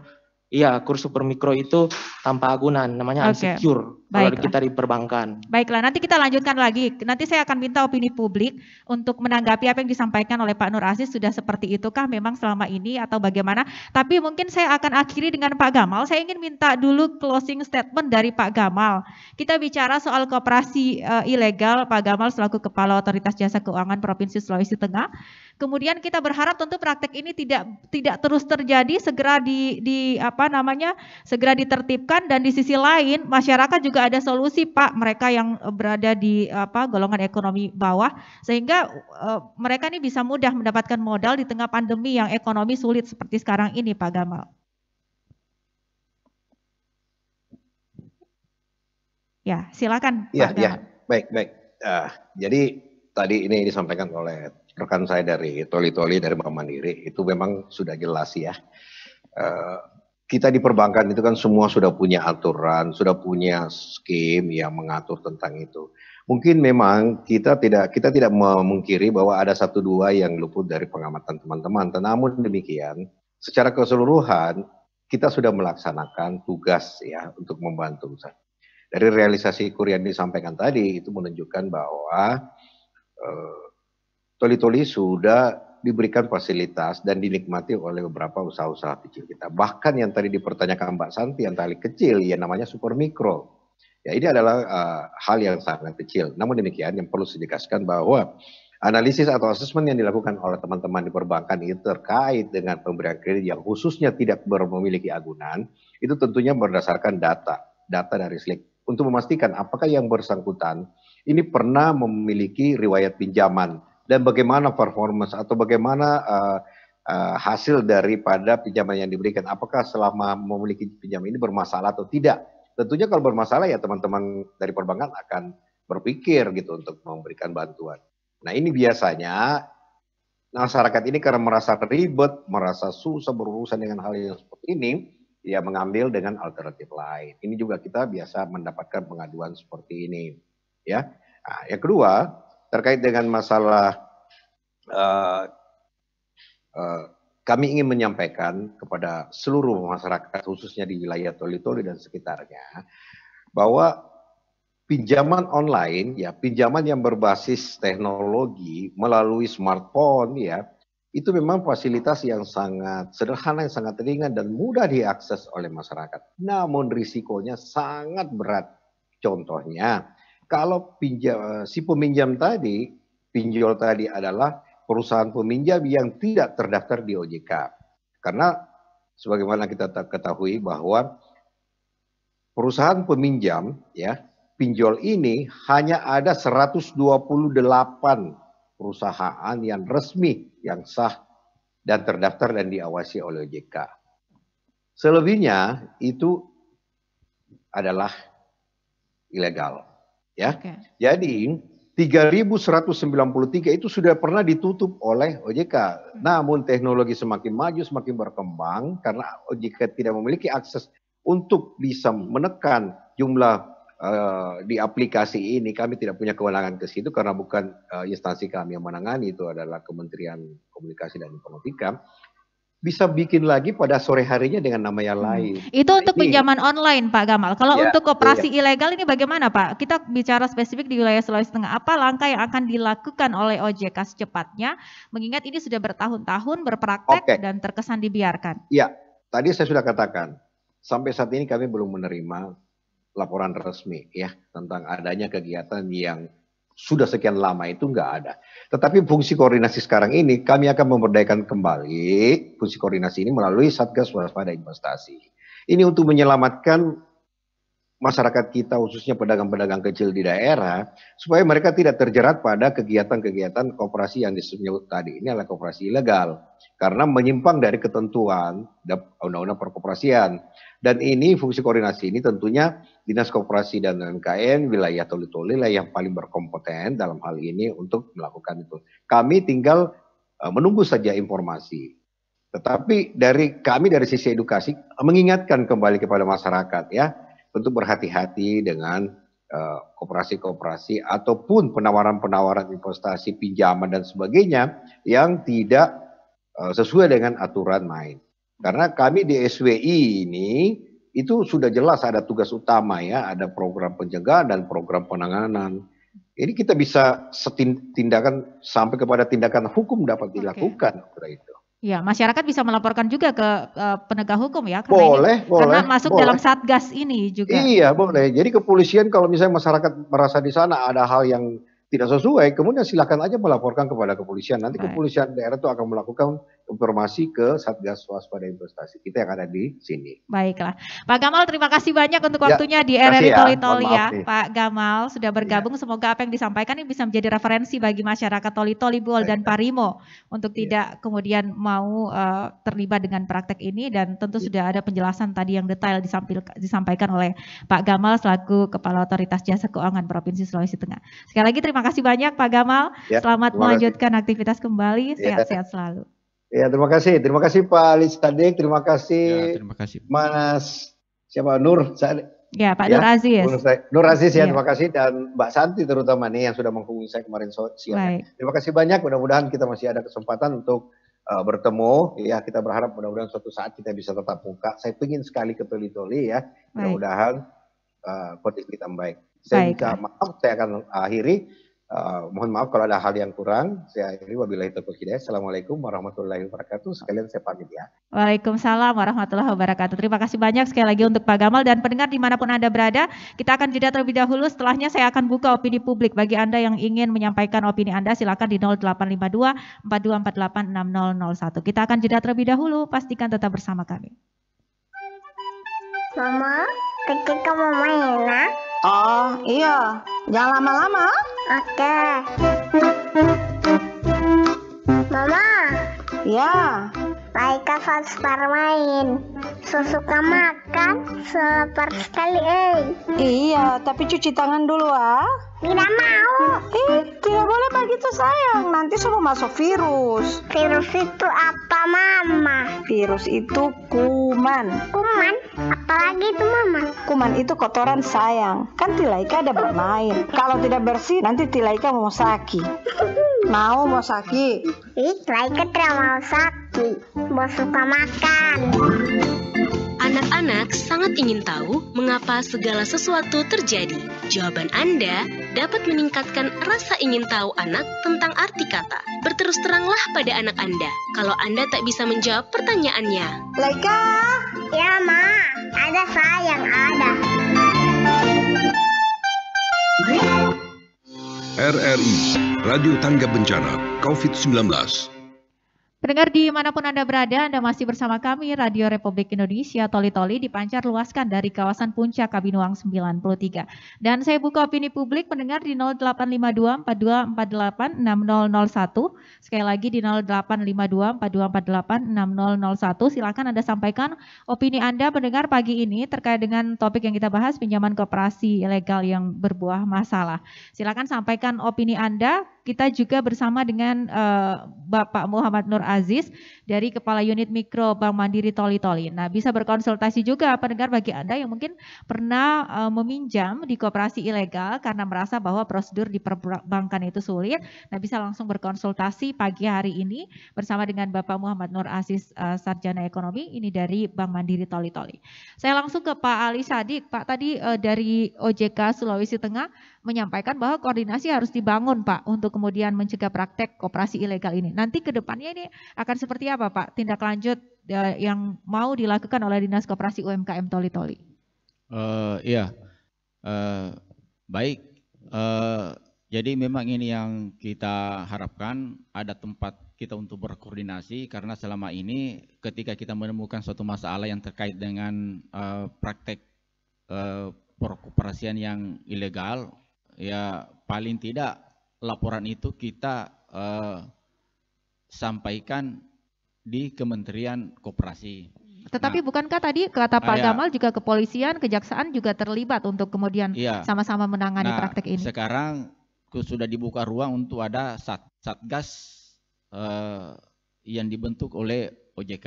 iya, kurs mikro itu tanpa agunan namanya okay. unsecure Baiklah. kalau kita di perbankan. Baiklah, nanti kita lanjutkan lagi. Nanti saya akan minta opini publik untuk menanggapi apa yang disampaikan oleh Pak Nur Aziz sudah seperti itukah memang selama ini atau bagaimana? Tapi mungkin saya akan akhiri dengan Pak Gamal. Saya ingin minta dulu closing statement dari Pak Gamal. Kita bicara soal kooperasi uh, eh, ilegal Pak Gamal selaku Kepala Otoritas Jasa Keuangan Provinsi Sulawesi Tengah. Kemudian kita berharap tentu praktek ini tidak tidak terus terjadi, segera di, di apa namanya segera ditertibkan dan di sisi lain masyarakat juga ada solusi Pak mereka yang eh, berada di apa golongan ekonomi bawah sehingga e, mereka ini bisa mudah mendapatkan modal di tengah pandemi yang ekonomi sulit seperti sekarang ini Pak Gamal. Ya, silakan. Ya, Pak ya, ya. baik, baik. Uh, jadi tadi ini disampaikan oleh rekan saya dari Toli Toli dari Bank Mandiri itu memang sudah jelas ya. Uh, kita di perbankan itu kan semua sudah punya aturan, sudah punya skim yang mengatur tentang itu. Mungkin memang kita tidak kita tidak memungkiri bahwa ada satu dua yang luput dari pengamatan teman-teman. Namun demikian, secara keseluruhan kita sudah melaksanakan tugas ya untuk membantu. Dari realisasi kurian disampaikan tadi itu menunjukkan bahwa uh, toli sudah diberikan fasilitas dan dinikmati oleh beberapa usaha-usaha kecil kita. Bahkan yang tadi dipertanyakan Mbak Santi, yang tadi kecil, yang namanya super mikro. Ya, ini adalah uh, hal yang sangat kecil. Namun demikian, yang perlu sedikaskan bahwa analisis atau asesmen yang dilakukan oleh teman-teman di perbankan itu terkait dengan pemberian kredit yang khususnya tidak memiliki agunan, itu tentunya berdasarkan data, data dari SLIK. Untuk memastikan apakah yang bersangkutan ini pernah memiliki riwayat pinjaman dan bagaimana performance atau bagaimana uh, uh, hasil daripada pinjaman yang diberikan. Apakah selama memiliki pinjaman ini bermasalah atau tidak? Tentunya kalau bermasalah ya teman-teman dari perbankan akan berpikir gitu untuk memberikan bantuan. Nah ini biasanya masyarakat ini karena merasa ribet, merasa susah berurusan dengan hal yang seperti ini, ya mengambil dengan alternatif lain. Ini juga kita biasa mendapatkan pengaduan seperti ini. Ya, nah, yang kedua terkait dengan masalah uh, uh, kami ingin menyampaikan kepada seluruh masyarakat khususnya di wilayah toli dan sekitarnya bahwa pinjaman online ya pinjaman yang berbasis teknologi melalui smartphone ya itu memang fasilitas yang sangat sederhana, yang sangat ringan dan mudah diakses oleh masyarakat. Namun risikonya sangat berat. Contohnya, kalau pinjam, eh, si peminjam tadi, pinjol tadi adalah perusahaan peminjam yang tidak terdaftar di OJK. Karena sebagaimana kita ketahui bahwa perusahaan peminjam ya, pinjol ini hanya ada 128 perusahaan yang resmi yang sah dan terdaftar dan diawasi oleh OJK. Selebihnya itu adalah ilegal. Ya. Okay. Jadi 3.193 itu sudah pernah ditutup oleh OJK. Hmm. Namun teknologi semakin maju, semakin berkembang karena OJK tidak memiliki akses untuk bisa menekan jumlah uh, di aplikasi ini. Kami tidak punya kewenangan ke situ karena bukan uh, instansi kami yang menangani itu adalah Kementerian Komunikasi dan Informatika bisa bikin lagi pada sore harinya dengan nama yang hmm. lain. Hmm. Itu nah, untuk ini, pinjaman online Pak Gamal. Kalau ya, untuk iya. operasi ya. ilegal ini bagaimana Pak? Kita bicara spesifik di wilayah Sulawesi Tengah. Apa langkah yang akan dilakukan oleh OJK secepatnya? Mengingat ini sudah bertahun-tahun berpraktek okay. dan terkesan dibiarkan. Iya, tadi saya sudah katakan. Sampai saat ini kami belum menerima laporan resmi ya tentang adanya kegiatan yang sudah sekian lama itu nggak ada. Tetapi fungsi koordinasi sekarang ini kami akan memberdayakan kembali fungsi koordinasi ini melalui Satgas Waspada Investasi. Ini untuk menyelamatkan masyarakat kita khususnya pedagang-pedagang kecil di daerah supaya mereka tidak terjerat pada kegiatan-kegiatan koperasi yang disebut tadi ini adalah koperasi ilegal karena menyimpang dari ketentuan undang-undang perkoperasian dan ini fungsi koordinasi ini tentunya Dinas Koperasi dan UMKM wilayah Toli-Toli lah yang paling berkompeten dalam hal ini untuk melakukan itu. Kami tinggal uh, menunggu saja informasi. Tetapi dari kami dari sisi edukasi mengingatkan kembali kepada masyarakat ya untuk berhati-hati dengan eh, kooperasi-kooperasi koperasi ataupun penawaran-penawaran investasi, pinjaman dan sebagainya yang tidak uh, sesuai dengan aturan main. Karena kami di SWI ini itu sudah jelas ada tugas utama ya, ada program pencegahan dan program penanganan. Ini kita bisa tindakan sampai kepada tindakan hukum dapat dilakukan okay. itu. Ya, masyarakat bisa melaporkan juga ke uh, penegak hukum ya. Karena boleh, ini, boleh. Karena masuk boleh. dalam satgas ini juga. Iya, boleh. Jadi kepolisian kalau misalnya masyarakat merasa di sana ada hal yang tidak sesuai, kemudian silakan aja melaporkan kepada kepolisian. Nanti Baik. kepolisian daerah itu akan melakukan informasi ke Satgas Waspada Investasi kita yang ada di sini. Baiklah, Pak Gamal terima kasih banyak untuk ya, waktunya ya, di RRI ya. Tolitoli ya, Pak Gamal sudah ya. bergabung. Ya. Semoga apa yang disampaikan ini bisa menjadi referensi bagi masyarakat Tolitoli, Buol dan Parimo untuk ya. tidak kemudian mau uh, terlibat dengan praktek ini dan tentu ya. sudah ada penjelasan tadi yang detail disampaikan oleh Pak Gamal selaku Kepala Otoritas Jasa Keuangan Provinsi Sulawesi Tengah. Sekali lagi terima kasih banyak Pak Gamal. Ya, Selamat melanjutkan kasih. aktivitas kembali. Sehat-sehat ya. selalu. Ya, terima kasih. Terima kasih Pak Ali Sadik. Terima kasih. Ya, terima kasih. Mas siapa Nur Sadik. Ya, Pak ya, Nur Aziz. Nur Aziz ya, ya, terima kasih dan Mbak Santi terutama nih yang sudah menghubungi saya kemarin siang. Baik. Terima kasih banyak. Mudah-mudahan kita masih ada kesempatan untuk uh, bertemu. Ya, kita berharap mudah-mudahan suatu saat kita bisa tetap buka. Saya ingin sekali ke Toli-Toli ya. Mudah-mudahan uh, kondisi kita baik. Saya Baik. minta maaf, saya akan akhiri. Uh, mohon maaf kalau ada hal yang kurang. Saya akhiri wabillahi taufiq hidayah. Assalamualaikum warahmatullahi wabarakatuh. Sekalian saya pamit ya. Waalaikumsalam warahmatullahi wabarakatuh. Terima kasih banyak sekali lagi untuk Pak Gamal dan pendengar dimanapun Anda berada. Kita akan jeda terlebih dahulu. Setelahnya saya akan buka opini publik. Bagi Anda yang ingin menyampaikan opini Anda silakan di 0852 4248 6001. Kita akan jeda terlebih dahulu. Pastikan tetap bersama kami. Mama, ketika Mama enak? Oh iya, jangan lama-lama. Oh. Oke. Mama. Ya. Laika Fans main sesuka makan selepar sekali eh iya tapi cuci tangan dulu ah tidak mau eh tidak boleh begitu sayang nanti semua masuk virus virus itu apa mama virus itu kuman kuman apalagi itu mama kuman itu kotoran sayang kan Tilaika ada bermain kalau tidak bersih nanti Tilaika mau sakit mau mau sakit ih Tilaika tidak mau sakit mau suka makan Anak-anak sangat ingin tahu mengapa segala sesuatu terjadi. Jawaban Anda dapat meningkatkan rasa ingin tahu anak tentang arti kata. Berterus teranglah pada anak Anda kalau Anda tak bisa menjawab pertanyaannya. Lega, ya ma, ada sayang ada. RRI, Radio Tangga Bencana COVID-19. Pendengar dimanapun Anda berada, Anda masih bersama kami Radio Republik Indonesia Toli Toli dipancar luaskan dari kawasan Puncak Kabinuang 93. Dan saya buka opini publik pendengar di 0852 4248 6001. Sekali lagi di 0852 4248 6001. Silakan Anda sampaikan opini Anda pendengar pagi ini terkait dengan topik yang kita bahas pinjaman kooperasi ilegal yang berbuah masalah. Silakan sampaikan opini Anda kita juga bersama dengan uh, Bapak Muhammad Nur Aziz dari Kepala Unit Mikro Bank Mandiri Toli Toli. Nah, bisa berkonsultasi juga pendengar bagi Anda yang mungkin pernah uh, meminjam di koperasi ilegal karena merasa bahwa prosedur di perbankan itu sulit. Nah, bisa langsung berkonsultasi pagi hari ini bersama dengan Bapak Muhammad Nur Aziz uh, Sarjana Ekonomi ini dari Bank Mandiri Toli Toli. Saya langsung ke Pak Ali Sadik. Pak tadi uh, dari OJK Sulawesi Tengah menyampaikan bahwa koordinasi harus dibangun Pak untuk kemudian mencegah praktek kooperasi ilegal ini. Nanti ke depannya ini akan seperti apa Pak tindak lanjut eh, yang mau dilakukan oleh Dinas kooperasi UMKM Toli Toli? Uh, eh, iya, uh, baik. Uh, jadi memang ini yang kita harapkan ada tempat kita untuk berkoordinasi karena selama ini ketika kita menemukan suatu masalah yang terkait dengan uh, praktek uh, perkooperasian yang ilegal ya paling tidak laporan itu kita uh, sampaikan di Kementerian Koperasi. Tetapi nah, bukankah tadi kata Pak ah, ya, Gamal juga kepolisian, kejaksaan juga terlibat untuk kemudian iya. sama-sama ya, menangani nah, praktek ini? Sekarang sudah dibuka ruang untuk ada sat, satgas uh, yang dibentuk oleh OJK.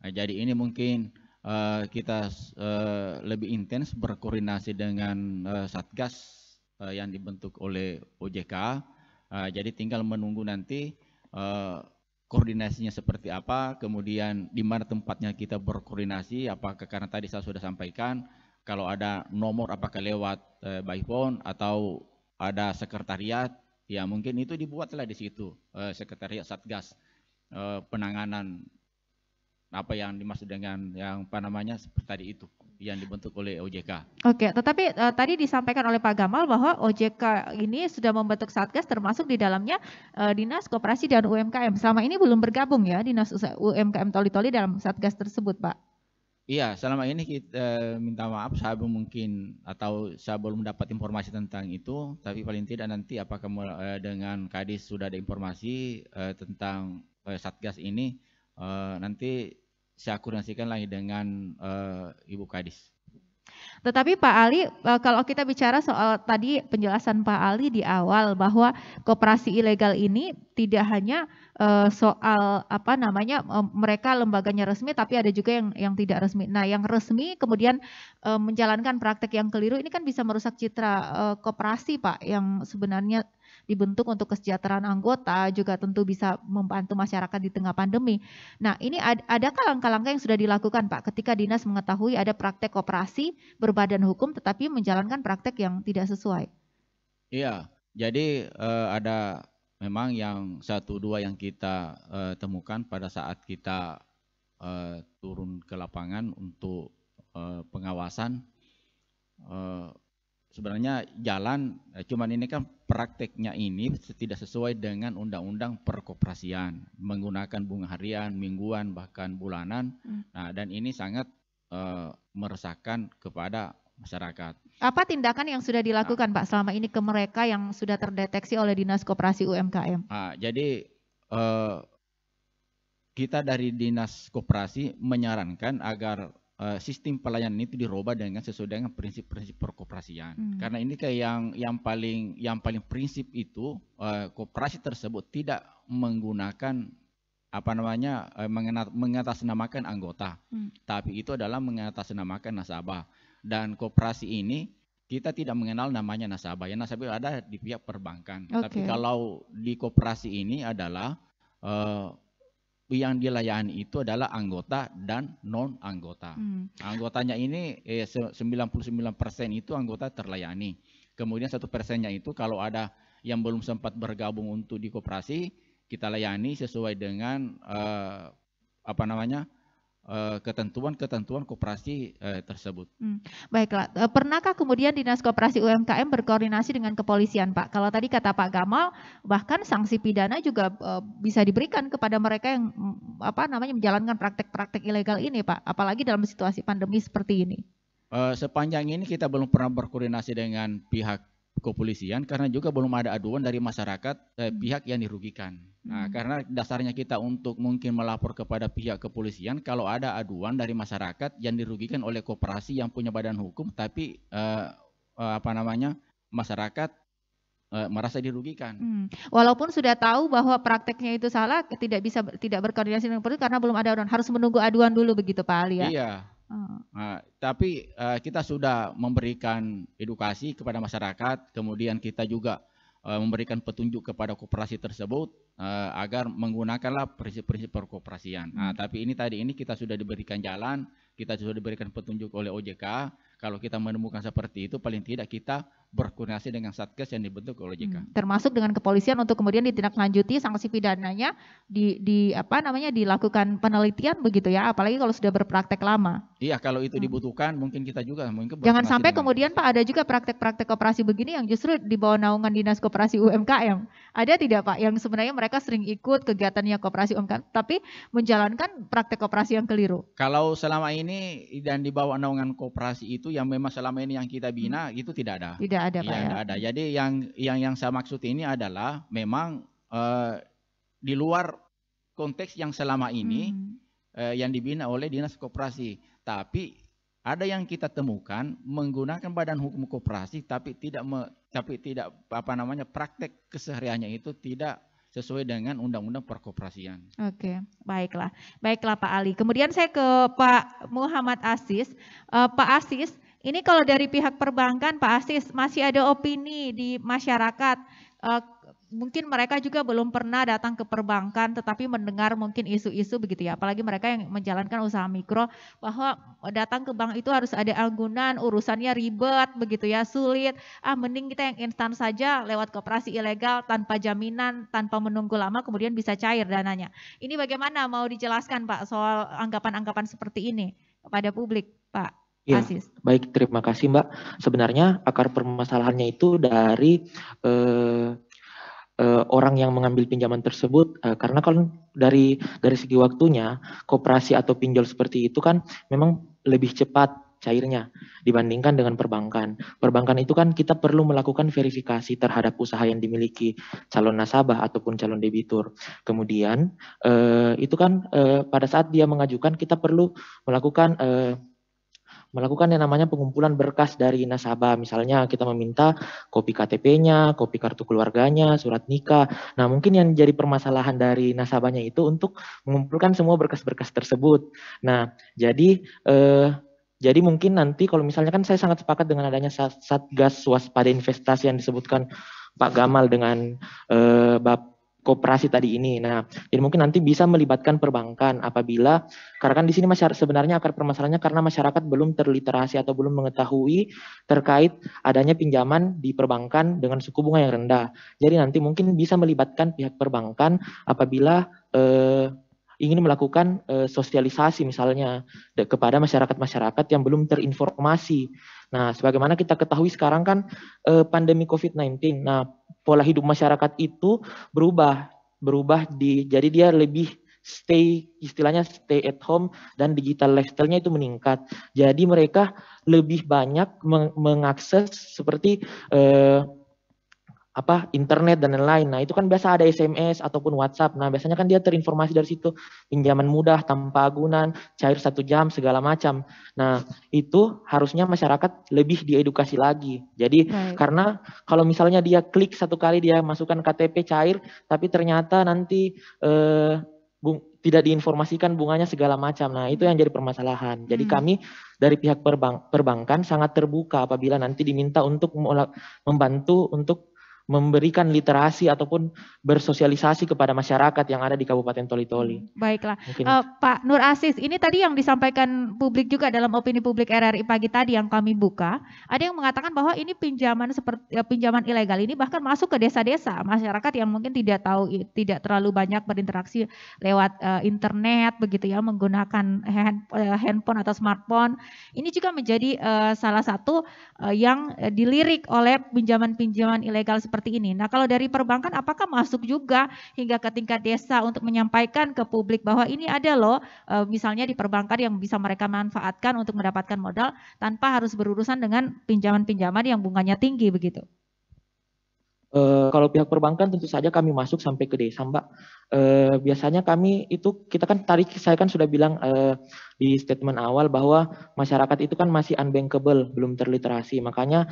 Nah, jadi ini mungkin uh, kita uh, lebih intens berkoordinasi dengan uh, satgas uh, yang dibentuk oleh OJK. Uh, eh, jadi tinggal menunggu nanti uh, koordinasinya seperti apa, kemudian di mana tempatnya kita berkoordinasi, apakah karena tadi saya sudah sampaikan, kalau ada nomor apakah lewat uh, by phone atau ada sekretariat, ya mungkin itu dibuatlah di situ, uh, sekretariat Satgas uh, penanganan apa yang dimaksud dengan yang apa namanya seperti tadi itu yang dibentuk oleh OJK. Oke, tetapi uh, tadi disampaikan oleh Pak Gamal bahwa OJK ini sudah membentuk satgas termasuk di dalamnya uh, Dinas Koperasi dan UMKM. Selama ini belum bergabung ya Dinas UMKM Toli-Toli dalam satgas tersebut, Pak. Iya, selama ini kita uh, eh, minta maaf saya mungkin atau saya belum dapat informasi tentang itu, tapi paling tidak nanti apakah uh, dengan Kadis sudah ada informasi uh, tentang uh, satgas ini uh, nanti saya koordinasikan lagi dengan uh, Ibu Kadis. Tetapi Pak Ali, eh, kalau kita bicara soal tadi penjelasan Pak Ali di awal bahwa kooperasi ilegal ini tidak hanya eh, soal apa namanya mereka lembaganya resmi, tapi ada juga yang yang tidak resmi. Nah, yang resmi kemudian menjalankan praktek yang keliru ini kan bisa merusak citra kooperasi Pak, yang sebenarnya dibentuk untuk kesejahteraan anggota juga tentu bisa membantu masyarakat di tengah pandemi. Nah, ini ad adakah langkah-langkah yang sudah dilakukan Pak ketika dinas mengetahui ada praktek operasi berbadan hukum tetapi menjalankan praktek yang tidak sesuai? Iya, jadi uh, ada memang yang satu dua yang kita uh, temukan pada saat kita uh, turun ke lapangan untuk pengawasan sebenarnya jalan, eh, cuman ini kan prakteknya ini tidak sesuai dengan undang-undang perkoperasian, menggunakan bunga harian, mingguan, bahkan bulanan. Hmm. Nah, dan ini sangat uh, meresahkan kepada masyarakat. Apa tindakan yang sudah dilakukan, nah, Pak, selama ini ke mereka yang sudah terdeteksi oleh Dinas Koperasi UMKM? Nah, jadi uh, kita dari Dinas Koperasi menyarankan agar Eh, sistem pelayanan itu dirubah dengan sesuai dengan prinsip-prinsip perkoperasian. Hmm. Karena ini kayak yang yang paling yang paling prinsip itu uh, koperasi tersebut tidak menggunakan apa namanya uh, mengatasnamakan anggota, hmm. tapi itu adalah mengatasnamakan nasabah. Dan koperasi ini kita tidak mengenal namanya nasabah. Ya nasabah ada di pihak perbankan. Okay. Tapi kalau di koperasi ini adalah uh, yang dilayani itu adalah anggota dan non anggota. Hmm. Anggotanya ini eh, 99% itu anggota terlayani. Kemudian satu persennya itu kalau ada yang belum sempat bergabung untuk di koperasi, kita layani sesuai dengan eh, apa namanya Eh, ketentuan-ketentuan koperasi eh, tersebut. Hmm. Baiklah, eh, pernahkah kemudian Dinas Koperasi UMKM berkoordinasi dengan kepolisian, Pak? Kalau tadi kata Pak Gamal, bahkan sanksi pidana juga eh, bisa diberikan kepada mereka yang mm, apa namanya menjalankan praktek-praktek ilegal ini, Pak, apalagi dalam situasi pandemi seperti ini. Eh, sepanjang ini kita belum pernah berkoordinasi dengan pihak kepolisian karena juga belum ada aduan dari masyarakat eh, hmm. pihak yang dirugikan. Nah, hmm. karena dasarnya kita untuk mungkin melapor kepada pihak kepolisian kalau ada aduan dari masyarakat yang dirugikan oleh koperasi yang punya badan hukum tapi eh, eh, apa namanya? masyarakat eh, merasa dirugikan. Hmm. Walaupun sudah tahu bahwa prakteknya itu salah, tidak bisa tidak berkoordinasi dengan polisi karena belum ada aduan, harus menunggu aduan dulu begitu Pak Ali ya. Iya, Uh, tapi uh, kita sudah memberikan edukasi kepada masyarakat, kemudian kita juga uh, memberikan petunjuk kepada koperasi tersebut uh, agar menggunakanlah prinsip-prinsip perkooperasian. Nah, hmm. tapi ini tadi ini kita sudah diberikan jalan, kita sudah diberikan petunjuk oleh OJK kalau kita menemukan seperti itu, paling tidak kita berkoordinasi dengan satgas yang dibentuk oleh OJK. Hmm, termasuk dengan kepolisian untuk kemudian ditindaklanjuti sanksi pidananya di, di apa namanya dilakukan penelitian begitu ya, apalagi kalau sudah berpraktek lama. Iya, kalau itu hmm. dibutuhkan mungkin kita juga mungkin. Jangan sampai kemudian Pak ada juga praktek-praktek koperasi begini yang justru di bawah naungan dinas koperasi UMKM. Ada tidak Pak yang sebenarnya mereka sering ikut kegiatannya koperasi UMKM, tapi menjalankan praktek koperasi yang keliru? Kalau selama ini dan di bawah naungan koperasi itu yang memang selama ini yang kita bina hmm. itu tidak ada. Tidak ada, Pak. Iya, ya, Tidak ada. Jadi yang yang yang saya maksud ini adalah memang uh, di luar konteks yang selama ini hmm. uh, yang dibina oleh dinas koperasi, tapi ada yang kita temukan menggunakan badan hukum koperasi tapi tidak me, tapi tidak apa namanya praktek kesehariannya itu tidak sesuai dengan undang-undang perkoperasian. Oke, baiklah. Baiklah Pak Ali. Kemudian saya ke Pak Muhammad Asis. Uh, Pak Asis, ini kalau dari pihak perbankan Pak Asis masih ada opini di masyarakat eh, mungkin mereka juga belum pernah datang ke perbankan tetapi mendengar mungkin isu-isu begitu ya apalagi mereka yang menjalankan usaha mikro bahwa datang ke bank itu harus ada anggunan urusannya ribet begitu ya sulit ah mending kita yang instan saja lewat kooperasi ilegal tanpa jaminan tanpa menunggu lama kemudian bisa cair dananya ini bagaimana mau dijelaskan Pak soal anggapan-anggapan seperti ini kepada publik Pak Ya, Baik, terima kasih Mbak. Sebenarnya akar permasalahannya itu dari eh, eh, orang yang mengambil pinjaman tersebut, eh, karena kalau dari dari segi waktunya, kooperasi atau pinjol seperti itu kan memang lebih cepat cairnya dibandingkan dengan perbankan. Perbankan itu kan kita perlu melakukan verifikasi terhadap usaha yang dimiliki calon nasabah ataupun calon debitur. Kemudian eh, itu kan eh, pada saat dia mengajukan kita perlu melakukan eh, melakukan yang namanya pengumpulan berkas dari nasabah. Misalnya kita meminta kopi KTP-nya, kopi kartu keluarganya, surat nikah. Nah, mungkin yang jadi permasalahan dari nasabahnya itu untuk mengumpulkan semua berkas-berkas tersebut. Nah, jadi eh, jadi mungkin nanti kalau misalnya kan saya sangat sepakat dengan adanya Satgas Waspada Investasi yang disebutkan Pak Gamal dengan eh, Bapak kooperasi tadi ini. Nah, jadi mungkin nanti bisa melibatkan perbankan apabila karena kan di sini masyarakat sebenarnya akar permasalahannya karena masyarakat belum terliterasi atau belum mengetahui terkait adanya pinjaman di perbankan dengan suku bunga yang rendah. Jadi nanti mungkin bisa melibatkan pihak perbankan apabila eh, ingin melakukan eh, sosialisasi misalnya kepada masyarakat-masyarakat yang belum terinformasi. Nah, sebagaimana kita ketahui sekarang kan eh, pandemi COVID-19. Nah, pola hidup masyarakat itu berubah, berubah di jadi dia lebih stay istilahnya stay at home dan digital lifestyle-nya itu meningkat. Jadi mereka lebih banyak mengakses seperti eh, apa internet dan lain-lain. Nah, itu kan biasa ada SMS ataupun WhatsApp. Nah, biasanya kan dia terinformasi dari situ pinjaman mudah tanpa agunan, cair satu jam segala macam. Nah, itu harusnya masyarakat lebih diedukasi lagi. Jadi right. karena kalau misalnya dia klik satu kali dia masukkan KTP cair, tapi ternyata nanti eh, bung, tidak diinformasikan bunganya segala macam. Nah, itu yang jadi permasalahan. Jadi hmm. kami dari pihak perbank, perbankan sangat terbuka apabila nanti diminta untuk membantu untuk memberikan literasi ataupun bersosialisasi kepada masyarakat yang ada di Kabupaten Toli-Toli. Baiklah, Uh, Pak Nur Asis, ini tadi yang disampaikan publik juga dalam opini publik RRI pagi tadi yang kami buka, ada yang mengatakan bahwa ini pinjaman seperti ya, pinjaman ilegal ini bahkan masuk ke desa-desa masyarakat yang mungkin tidak tahu tidak terlalu banyak berinteraksi lewat uh, internet begitu ya menggunakan handphone atau smartphone. Ini juga menjadi uh, salah satu uh, yang dilirik oleh pinjaman-pinjaman ilegal seperti ini. Nah, kalau dari perbankan apakah masuk juga hingga ke tingkat desa untuk menyampaikan ke publik bahwa ini ada loh eh, misalnya di perbankan yang bisa mereka manfaatkan untuk mendapatkan modal tanpa harus berurusan dengan pinjaman-pinjaman yang bunganya tinggi begitu. Eh, kalau pihak perbankan tentu saja kami masuk sampai ke desa, Mbak. e, biasanya kami itu kita kan tadi saya kan sudah bilang e, di statement awal bahwa masyarakat itu kan masih unbankable, belum terliterasi. Makanya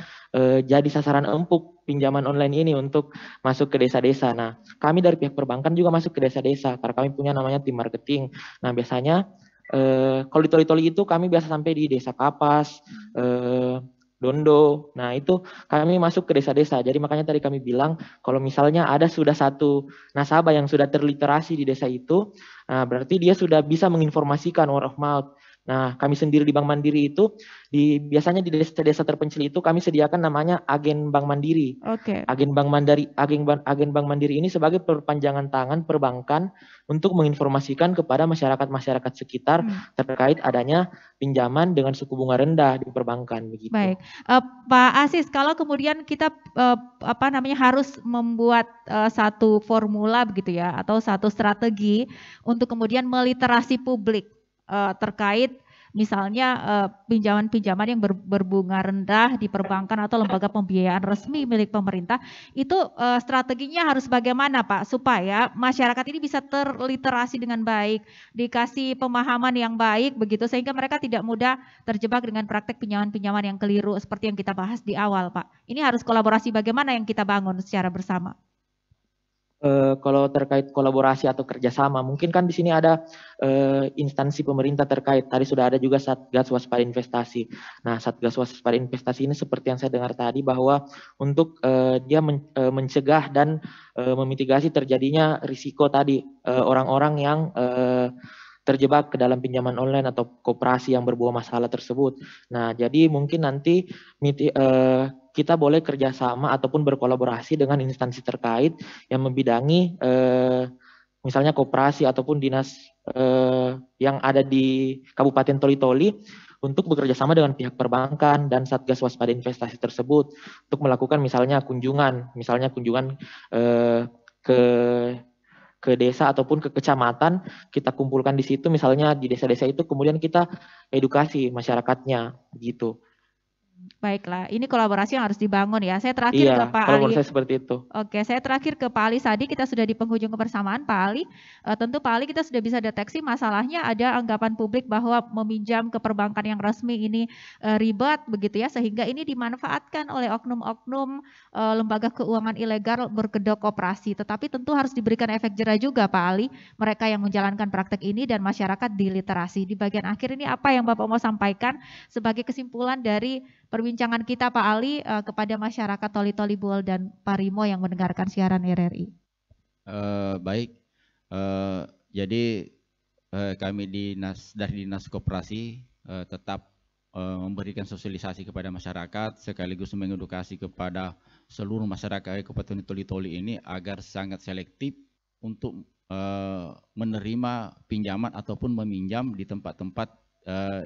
jadi sasaran empuk pinjaman online ini untuk masuk ke desa-desa. Nah, kami dari pihak perbankan juga masuk ke desa-desa karena kami punya namanya tim marketing. Nah, biasanya kalau di toli-toli itu kami biasa sampai di desa Kapas, Dondo. Nah, itu kami masuk ke desa-desa. Jadi makanya tadi kami bilang kalau misalnya ada sudah satu nasabah yang sudah terliterasi di desa itu, nah berarti dia sudah bisa menginformasikan word of mouth Nah, kami sendiri di Bank Mandiri itu di biasanya di desa-desa terpencil itu kami sediakan namanya agen Bank Mandiri. Oke. Okay. Agen Bank Mandiri agen agen Bank Mandiri ini sebagai perpanjangan tangan perbankan untuk menginformasikan kepada masyarakat-masyarakat sekitar hmm. terkait adanya pinjaman dengan suku bunga rendah di perbankan begitu. Baik. Uh, Pak Asis, kalau kemudian kita uh, apa namanya harus membuat uh, satu formula begitu ya atau satu strategi untuk kemudian meliterasi publik uh, terkait misalnya eh, pinjaman-pinjaman uh, yang ber, berbunga rendah di perbankan atau lembaga pembiayaan resmi milik pemerintah itu uh, strateginya harus bagaimana Pak supaya masyarakat ini bisa terliterasi dengan baik, dikasih pemahaman yang baik begitu sehingga mereka tidak mudah terjebak dengan praktek pinjaman-pinjaman yang keliru seperti yang kita bahas di awal Pak. Ini harus kolaborasi bagaimana yang kita bangun secara bersama. Eh, kalau terkait kolaborasi atau kerjasama, mungkin kan di sini ada uh, instansi pemerintah terkait. Tadi sudah ada juga Satgas Waspada Investasi. Nah, Satgas Waspada Investasi ini seperti yang saya dengar tadi bahwa untuk uh, dia men mencegah dan memitigasi terjadinya risiko tadi orang-orang yang terjebak ke dalam pinjaman online atau koperasi yang berbuah masalah tersebut. Nah, jadi mungkin nanti kita boleh kerjasama ataupun berkolaborasi dengan instansi terkait yang membidangi eh, misalnya koperasi ataupun dinas eh, yang ada di Kabupaten Toli-Toli untuk bekerjasama dengan pihak perbankan dan Satgas Waspada Investasi tersebut untuk melakukan misalnya kunjungan, misalnya kunjungan eh, ke ke desa ataupun ke kecamatan kita kumpulkan di situ misalnya di desa-desa itu kemudian kita edukasi masyarakatnya gitu. Baiklah, ini kolaborasi yang harus dibangun ya. Saya terakhir iya, ke Pak Ali. Saya seperti itu. Oke, saya terakhir ke Pak Ali Sadi. Kita sudah di penghujung kebersamaan, Pak Ali. E, tentu Pak Ali kita sudah bisa deteksi masalahnya ada anggapan publik bahwa meminjam ke perbankan yang resmi ini e, ribet begitu ya, sehingga ini dimanfaatkan oleh oknum-oknum e, lembaga keuangan ilegal berkedok operasi. Tetapi tentu harus diberikan efek jerah juga, Pak Ali. Mereka yang menjalankan praktek ini dan masyarakat diliterasi. Di bagian akhir ini apa yang Bapak mau sampaikan sebagai kesimpulan dari perbincangan kita Pak Ali uh, kepada masyarakat Toli-Toli Buol dan Parimo yang mendengarkan siaran RRI. Uh, eh, baik, uh, jadi uh, kami dinas dari dinas koperasi uh, tetap memberikan sosialisasi kepada masyarakat sekaligus mengedukasi kepada seluruh masyarakat Kabupaten Toli-Toli ini agar sangat selektif untuk menerima pinjaman ataupun meminjam di tempat-tempat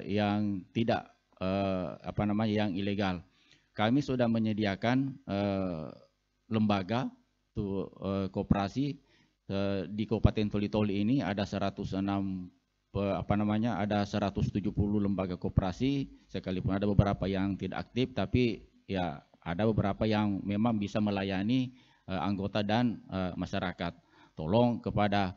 yang tidak uh, apa namanya yang ilegal. Kami sudah menyediakan uh, lembaga tuh uh, eh, kooperasi uh, di Kabupaten toli ini ada 106 apa namanya ada 170 lembaga kooperasi sekalipun ada beberapa yang tidak aktif tapi ya ada beberapa yang memang bisa melayani uh, anggota dan uh, masyarakat. Tolong kepada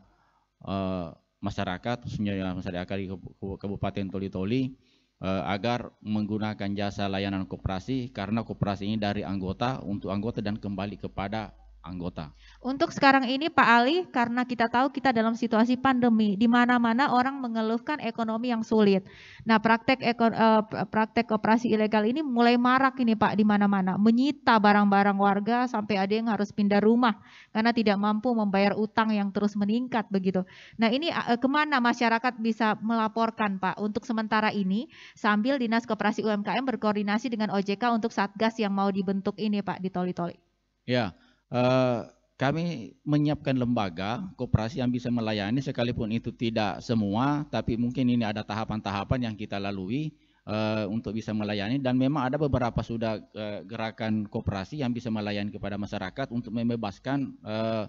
uh, masyarakat khususnya masyarakat di Kabupaten Toli-Toli Eh, agar menggunakan jasa layanan koperasi karena koperasi ini dari anggota untuk anggota dan kembali kepada anggota. Untuk sekarang ini Pak Ali, karena kita tahu kita dalam situasi pandemi, di mana-mana orang mengeluhkan ekonomi yang sulit. Nah praktek eko, eh, praktek operasi ilegal ini mulai marak ini Pak di mana-mana, menyita barang-barang warga sampai ada yang harus pindah rumah karena tidak mampu membayar utang yang terus meningkat begitu. Nah ini eh, eh, kemana masyarakat bisa melaporkan Pak? Untuk sementara ini sambil Dinas Koperasi UMKM berkoordinasi dengan OJK untuk satgas yang mau dibentuk ini Pak di Toli Toli. Ya. Eh, kami menyiapkan lembaga koperasi yang bisa melayani sekalipun itu tidak semua tapi mungkin ini ada tahapan-tahapan yang kita lalui uh, untuk bisa melayani dan memang ada beberapa sudah uh, gerakan koperasi yang bisa melayani kepada masyarakat untuk membebaskan uh,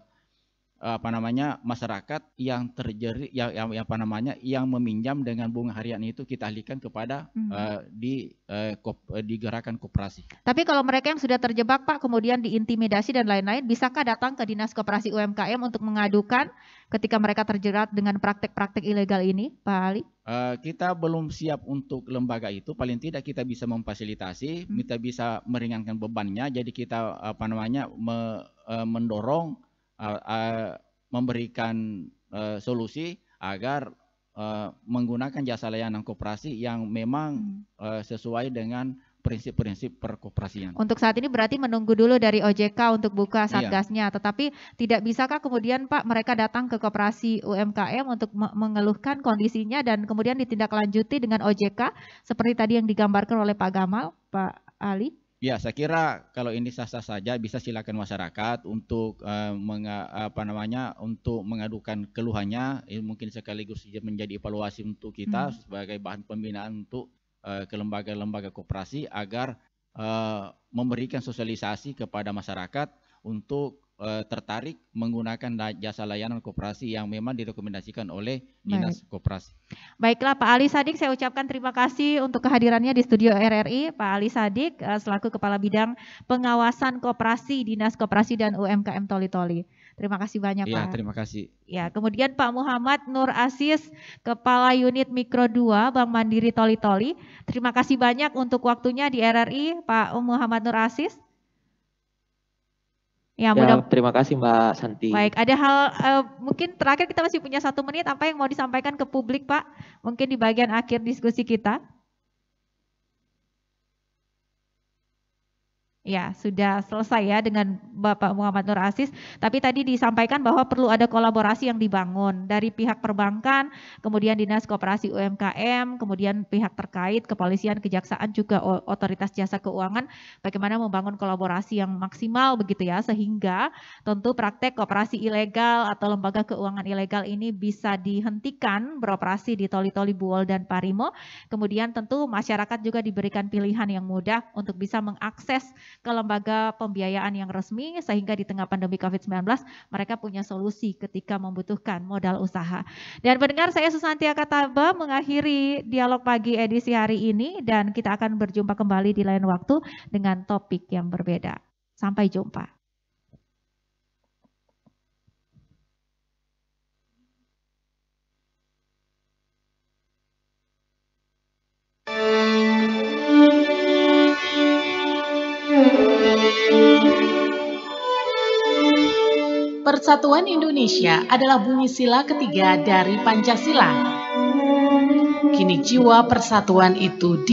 Eh, apa namanya masyarakat yang terjadi yang, yang, ya, apa namanya yang meminjam dengan bunga harian itu kita alihkan kepada hmm. uh, di uh, kop, uh, di gerakan koperasi. Tapi kalau mereka yang sudah terjebak Pak kemudian diintimidasi dan lain-lain, bisakah datang ke Dinas Koperasi UMKM untuk mengadukan ketika mereka terjerat dengan praktek-praktek ilegal ini, Pak Ali? Uh, kita belum siap untuk lembaga itu, paling tidak kita bisa memfasilitasi, hmm. kita bisa meringankan bebannya, jadi kita apa namanya me, uh, mendorong uh, memberikan uh, solusi agar uh, menggunakan jasa layanan koperasi yang memang hmm. uh, sesuai dengan prinsip-prinsip perkoperasian. Untuk saat ini berarti menunggu dulu dari OJK untuk buka iya. satgasnya, iya. tetapi tidak bisakah kemudian Pak mereka datang ke koperasi UMKM untuk mengeluhkan kondisinya dan kemudian ditindaklanjuti dengan OJK seperti tadi yang digambarkan oleh Pak Gamal, Pak Ali? Ya, saya kira kalau ini sah-sah saja bisa silakan masyarakat untuk uh, eh, meng, apa namanya untuk mengadukan keluhannya eh, mungkin sekaligus menjadi evaluasi untuk kita hmm. sebagai bahan pembinaan untuk uh, eh, ke lembaga-lembaga koperasi agar uh, memberikan sosialisasi kepada masyarakat untuk Eh, tertarik menggunakan jasa layanan koperasi yang memang direkomendasikan oleh Dinas Baik. Koperasi. Baiklah Pak Ali Sadik, saya ucapkan terima kasih untuk kehadirannya di studio RRI. Pak Ali Sadik eh, selaku Kepala Bidang Pengawasan Koperasi Dinas Koperasi dan UMKM Toli Toli. Terima kasih banyak ya, Pak. terima kasih. Ya, kemudian Pak Muhammad Nur Asis, Kepala Unit Mikro 2 Bank Mandiri Toli Toli. Terima kasih banyak untuk waktunya di RRI Pak Muhammad Nur Asis. Ya, ya, mudah... terima kasih Mbak Santi. Baik, ada hal uh, mungkin terakhir kita masih punya satu menit apa yang mau disampaikan ke publik Pak? Mungkin di bagian akhir diskusi kita. Ya, sudah selesai ya dengan Bapak Muhammad Nur Asis. Tapi tadi disampaikan bahwa perlu ada kolaborasi yang dibangun dari pihak perbankan, kemudian Dinas Koperasi UMKM, kemudian pihak terkait, kepolisian, kejaksaan juga otoritas jasa keuangan bagaimana membangun kolaborasi yang maksimal begitu ya sehingga tentu praktek koperasi ilegal atau lembaga keuangan ilegal ini bisa dihentikan beroperasi di Toli-Toli Buol dan Parimo. Kemudian tentu masyarakat juga diberikan pilihan yang mudah untuk bisa mengakses ke lembaga pembiayaan yang resmi sehingga di tengah pandemi COVID-19 mereka punya solusi ketika membutuhkan modal usaha. Dan pendengar saya Susanti Akataba mengakhiri dialog pagi edisi hari ini dan kita akan berjumpa kembali di lain waktu dengan topik yang berbeda. Sampai jumpa. Persatuan Indonesia adalah bumi sila ketiga dari Pancasila. Kini jiwa persatuan itu di